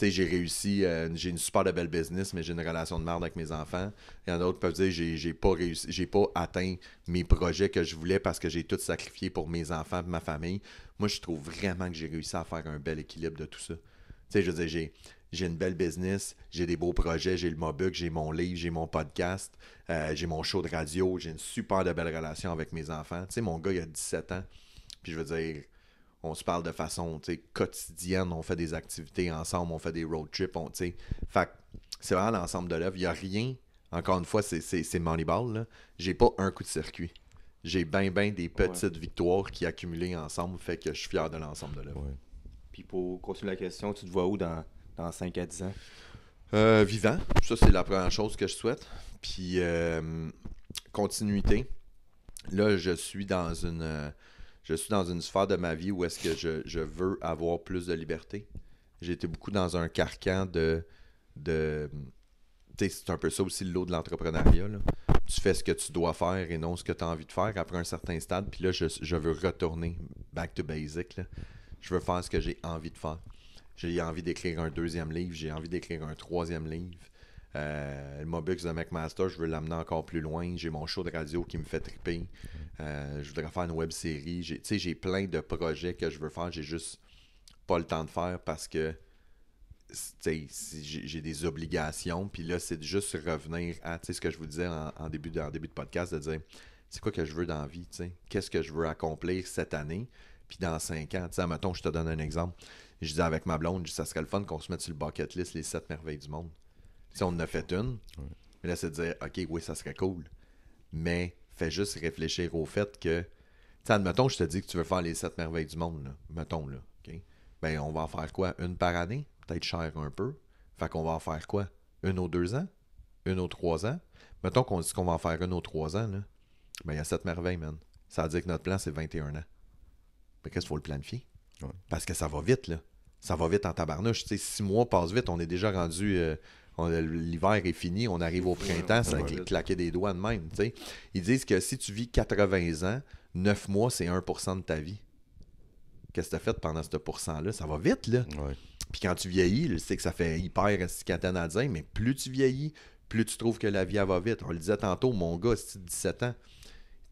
j'ai réussi, euh, j'ai une super belle business, mais j'ai une relation de merde avec mes enfants. Il y en a d'autres qui peuvent dire j'ai, j'ai pas réussi, j'ai pas atteint mes projets que je voulais parce que j'ai tout sacrifié pour mes enfants et ma famille. Moi, je trouve vraiment que j'ai réussi à faire un bel équilibre de tout ça. Tu sais, je veux j'ai, j'ai une belle business, j'ai des beaux projets, j'ai le MOBUC, j'ai mon livre, j'ai mon podcast, euh, j'ai mon show de radio, j'ai une super de belle relation avec mes enfants. Tu sais, mon gars, il a 17 ans, puis je veux dire, on se parle de façon quotidienne, on fait des activités ensemble, on fait des road trips, on, tu Fait c'est vraiment l'ensemble de l'œuvre. Il n'y a rien, encore une fois, c'est Moneyball, là. J'ai pas un coup de circuit. J'ai bien, bien des petites victoires qui accumulées ensemble fait que je suis fier de l'ensemble de l'œuvre. Puis pour continuer la question, tu te vois où dans, dans 5 à 10 ans? Euh, vivant, ça c'est la première chose que je souhaite. Puis euh, continuité. Là, je suis dans une euh, je suis dans une sphère de ma vie où est-ce que je, veux avoir plus de liberté. J'ai été beaucoup dans un carcan de. de c'est un peu ça aussi le lot de l'entrepreneuriat. Tu fais ce que tu dois faire et non ce que tu as envie de faire après un certain stade. Puis là, je, veux retourner back to basic. Je veux faire ce que j'ai envie de faire. J'ai envie d'écrire un deuxième livre, j'ai envie d'écrire un troisième livre. Euh, le Mobux de McMaster, je veux l'amener encore plus loin. J'ai mon show de radio qui me fait triper. Mm. Euh, je voudrais faire une web série. Tu sais, j'ai plein de projets que je veux faire. J'ai juste pas le temps de faire parce que j'ai des obligations. Puis là, c'est juste revenir à ce que je vous disais en, début, de, en début de podcast, de dire c'est quoi que je veux dans la vie, qu'est-ce que je veux accomplir cette année, puis dans cinq ans. Mettons, je te donne un exemple. Je disais avec ma blonde, ça serait le fun qu'on se mette sur le bucket list les 7 merveilles du monde. Si on en a fait une, mais là, c'est de dire, OK, oui, ça serait cool. Mais fais juste réfléchir au fait que, tu admettons, je te dis que tu veux faire les 7 merveilles du monde, là, mettons, là, OK? Ben, on va en faire quoi? Une par année? Peut-être cher un peu. Fait qu'on va en faire quoi? Une ou deux ans? Une ou trois ans? Mettons qu'on dit qu'on va en faire une ou trois ans, là. Ben, il y a 7 merveilles, man. Ça veut dire que notre plan, c'est 21 ans. mais ben, qu'est-ce qu'il faut le planifier? Parce que ça va vite, là ça va vite en tabarnouche. sais, six mois passent vite, on est déjà rendu. Euh, l'hiver est fini, on arrive au printemps, ça été claquer des doigts de même. sais. Ils disent que si tu vis 80 ans, 9 mois, c'est 1% de ta vie. Qu'est-ce que tu as fait pendant ce pourcent-là? Ça va vite, là. Puis quand tu vieillis, sais que ça fait hyper canadien, mais plus tu vieillis, plus tu trouves que la vie elle va vite. On le disait tantôt, mon gars, c'est 17 ans,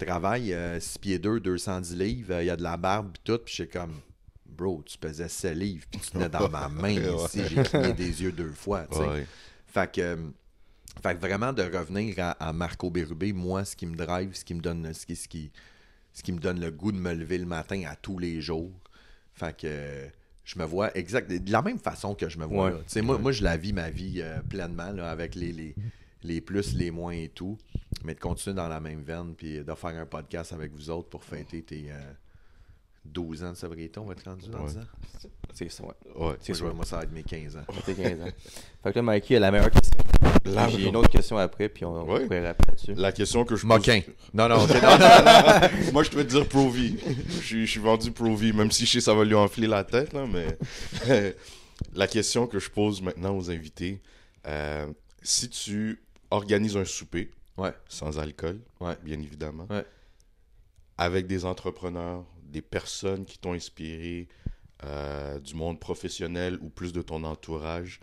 il travaille 6 euh, pieds 2, 210 livres, euh, il il a de la barbe, et tout, puis je comme bro, tu pesais ce livre, puis tu tenais dans ma *laughs* main ici, j'ai cligné des yeux deux fois. Euh, fait que. vraiment de revenir à, Marco Bérubé, moi, ce qui me drive, ce qui me donne ce qui, ce qui, ce qui me donne le goût de me lever le matin à tous les jours. Fait que je me vois exact de la même façon que je me vois. Moi, moi, je la vis ma vie euh, pleinement avec les, les, plus, les moins et tout. Mais de continuer dans la même veine, puis de faire un podcast avec vous autres pour fêter tes. Euh, 12 ans de sobriété, on va être rendu dans 10 ans. C'est ça, ouais. Moi, ça va être mes 15 ans. C'est 15 ans. *laughs* Fait que là, Mikey a la meilleure question. J'ai une autre question après, puis on va après dessus. La question que je Moquin. *laughs* Non, non, Moi, je te te dire Provi. Je suis vendu Provi, même si je sais ça va lui enfler la tête, là, mais... *laughs* la question que je pose maintenant aux invités, euh, si tu organises un souper, sans alcool, bien évidemment, avec des entrepreneurs, des personnes qui t'ont inspiré euh, du monde professionnel ou plus de ton entourage,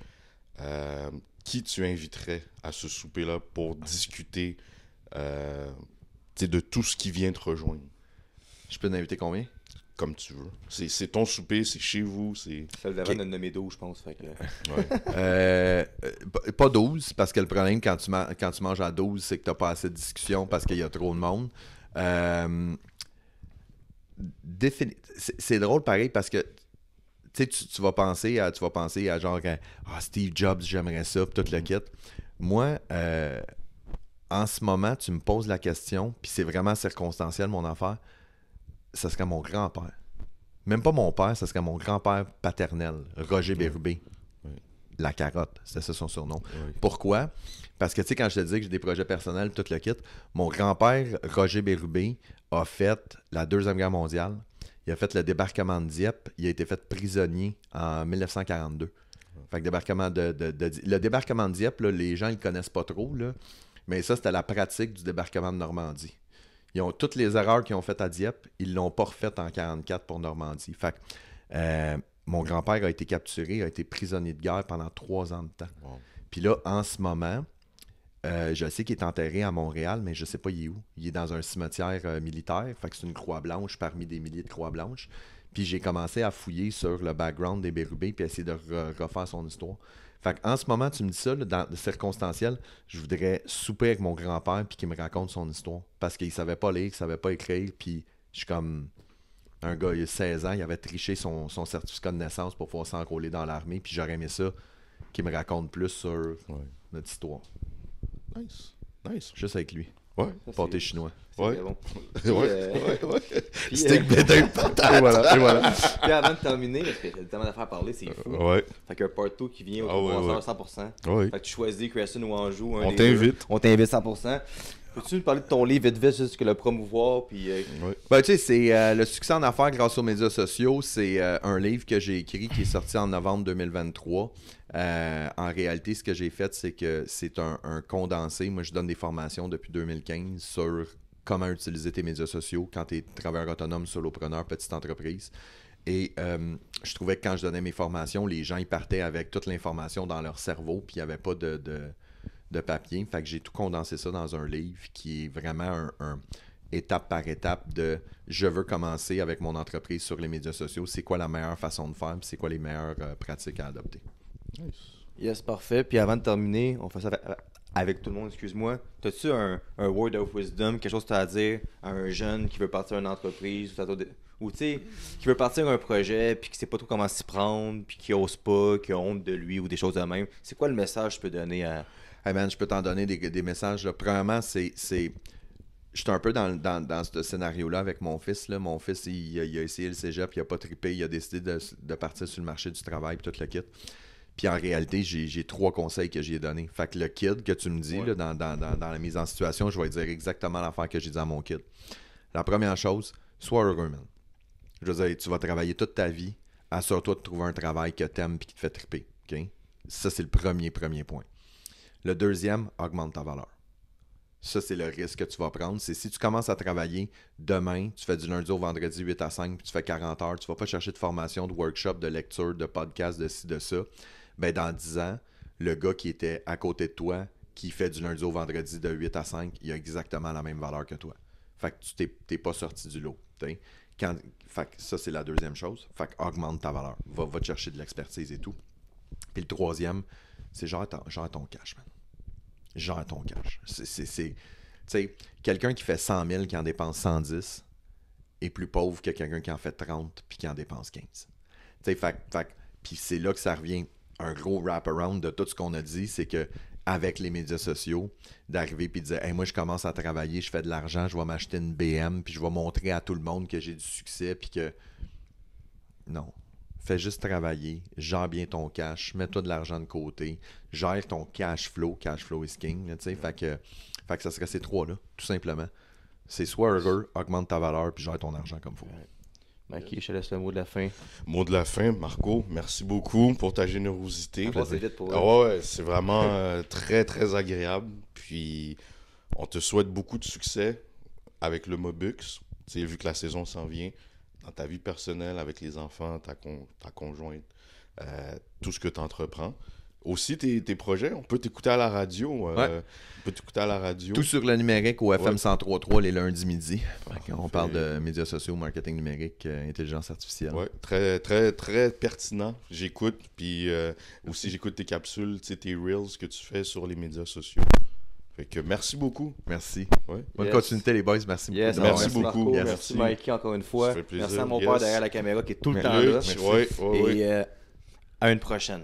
euh, qui tu inviterais à ce souper-là pour discuter euh, de tout ce qui vient te rejoindre? Je peux t'inviter combien? Comme tu veux. C'est, ton souper, c'est chez vous. C'est... Celle d'avant, a nommé 12, je pense. *laughs* pas 12, parce que le problème quand tu, quand tu manges à 12, c'est que tu n'as pas assez de discussion parce qu'il y a trop de monde. Euh, c'est drôle pareil parce que tu, vas penser à tu vas penser à genre à, ah, Steve Jobs, j'aimerais ça, puis toute la mm-hmm. kit. Moi, euh, en ce moment, tu me poses la question, puis c'est vraiment circonstanciel mon affaire. Ça serait mon grand-père. Même pas mon père, ça serait mon grand-père paternel, Roger mm. Bérubé. La carotte, c'est ça son surnom. Pourquoi? Parce que, tu sais, quand je te dis que j'ai des projets personnels, tout le kit, mon grand-père, Roger Bérubé, a fait la Deuxième Guerre mondiale. Il a fait le débarquement de Dieppe. Il a été fait prisonnier en 1942. Fait débarquement de, le débarquement de Dieppe, les gens ne le connaissent pas trop, mais ça, c'était la pratique du débarquement de Normandie. Ils ont toutes les erreurs qu'ils ont faites à Dieppe, ils l'ont pas refaites en 1944 pour Normandie. Fait euh, mon grand-père a été capturé, a été prisonnier de guerre pendant trois ans de temps. Puis là, en ce moment, euh, je sais qu'il est enterré à Montréal, mais je sais pas il est où. Il est dans un cimetière euh, militaire, fait que c'est une croix blanche parmi des milliers de croix blanches. Puis j'ai commencé à fouiller sur le background des Bérubés puis essayer de refaire son histoire. Fait en ce moment, tu me dis ça, dans le circonstanciel, je voudrais souper avec mon grand-père puis qu'il me raconte son histoire. Parce qu'il savait pas lire, qu'il savait pas écrire, puis je suis comme un gars, il a 16 ans, il avait triché son, certificat de naissance pour pouvoir s'enrôler dans l'armée, puis j'aurais aimé ça qu'il me raconte plus sur notre histoire. Nice. Nice. Juste avec lui. Ouais, pâté chinois. Ouais. Bon. *laughs* ouais. ouais, euh, ouais. Stick euh, Et voilà. Et voilà. *laughs* Puis avant de terminer, parce que j'ai tellement d'affaires à parler, c'est fou. Ouais. Fait qu'un porto qui vient au 100%. Ah ouais. Fait que tu choisis Cresson ou Anjou. on t'invite. On t'invite 100%. Peux-tu parler de ton livre vite vite, juste que le promouvoir? Puis, euh, ben, tu sais, c'est euh, Le succès en affaires grâce aux médias sociaux. C'est euh, un livre que j'ai écrit qui est sorti en novembre 2023. en réalité, ce que j'ai fait, c'est que c'est un, condensé. Moi, je donne des formations depuis 2015 sur comment utiliser tes médias sociaux quand tu es travailleur autonome, solopreneur, petite entreprise. Et je trouvais que quand je donnais mes formations, les gens ils partaient avec toute l'information dans leur cerveau, puis il n'y avait pas de, de papier. Fait que j'ai tout condensé ça dans un livre qui est vraiment un, étape par étape de je veux commencer avec mon entreprise sur les médias sociaux, c'est quoi la meilleure façon de faire, c'est quoi les meilleures euh, pratiques à adopter. Yes, parfait. Puis avant de terminer, on fait ça avec tout le monde, excuse-moi. As-tu un, word of wisdom, quelque chose que tu as à dire à un jeune qui veut partir une entreprise ou, qui veut partir un projet puis qui sait pas trop comment s'y prendre, puis qui ose pas, qui a honte de lui ou des choses de même? C'est quoi le message que tu peux donner à, Hey je peux t'en donner des, messages. Premièrement, c'est. Je suis un peu dans, ce scénario-là avec mon fils. Mon fils, il, a, essayé le cégep, il a pas trippé, il a décidé de, partir sur le marché du travail, puis tout le kit. Puis en réalité, j'ai trois conseils que j'ai donnés. Fait que le kit que tu me dis, dans, la mise en situation, je vais dire exactement l'affaire que j'ai dit à mon kit. La première chose, sois heureux, Je veux tu vas travailler toute ta vie. Assure-toi de trouver un travail que tu aimes et qui te fait tripper. Ça, c'est le premier, premier point. Le deuxième, augmente ta valeur. Ça, c'est le risque que tu vas prendre. C'est si tu commences à travailler demain, tu fais du lundi au vendredi 8 à 5, puis tu fais 40 heures, tu ne vas pas chercher de formation, de workshop, de lecture, de podcast, de ci, de ça. Ben, dans 10 ans, le gars qui était à côté de toi, qui fait du lundi au vendredi de 8 à 5, il a exactement la même valeur que toi. Fait que tu n'es pas sorti du lot. Quand, fait que ça, c'est la deuxième chose. Fait que augmente ta valeur. Va, chercher de l'expertise et tout. Puis le troisième, c'est genre, genre ton cash, man Genre ton cash. C'est. Quelqu'un qui fait 100 000 qui en dépense 110 est plus pauvre que quelqu'un qui en fait 30 puis qui en dépense 15. sais, fait, puis c'est là que ça revient un gros wrap-around de tout ce qu'on a dit, c'est que avec les médias sociaux, d'arriver puis de dire moi je commence à travailler, je fais de l'argent, je vais m'acheter une BM, puis je vais montrer à tout le monde que j'ai du succès, puis que non, fais juste travailler, gère bien ton cash, mets-toi de l'argent de côté, gère ton cash flow, cash flow is king, tu sais, fait que, fait ça serait ces trois-là, tout simplement. C'est soit augmente ta valeur, puis gère ton argent comme il faut. Ok, je te laisse le mot de la fin. Mot de la fin, Marco, merci beaucoup pour ta générosité. c'est ah ouais, c'est vraiment euh, très, très agréable. Puis, on te souhaite beaucoup de succès avec le Mobux. vu que la saison s'en vient, ta vie personnelle, avec les enfants, ta, ta conjointe, euh, tout ce que tu entreprends. Aussi tes, projets, on peut t'écouter à la radio. Euh, on peut t'écouter à la radio. Tout sur le numérique au FM 1033 les lundis midi. On parle de médias sociaux, marketing numérique, euh, intelligence artificielle. Ouais, très, très, très pertinent. J'écoute. Puis aussi, j'écoute tes capsules, tes reels que tu fais sur les médias sociaux que merci beaucoup. Merci. Bonne continuité, les boys. Merci beaucoup. Merci, beaucoup. merci. Mikey, encore une fois. Merci à mon père derrière la caméra qui est tout le temps là. et euh, à une prochaine.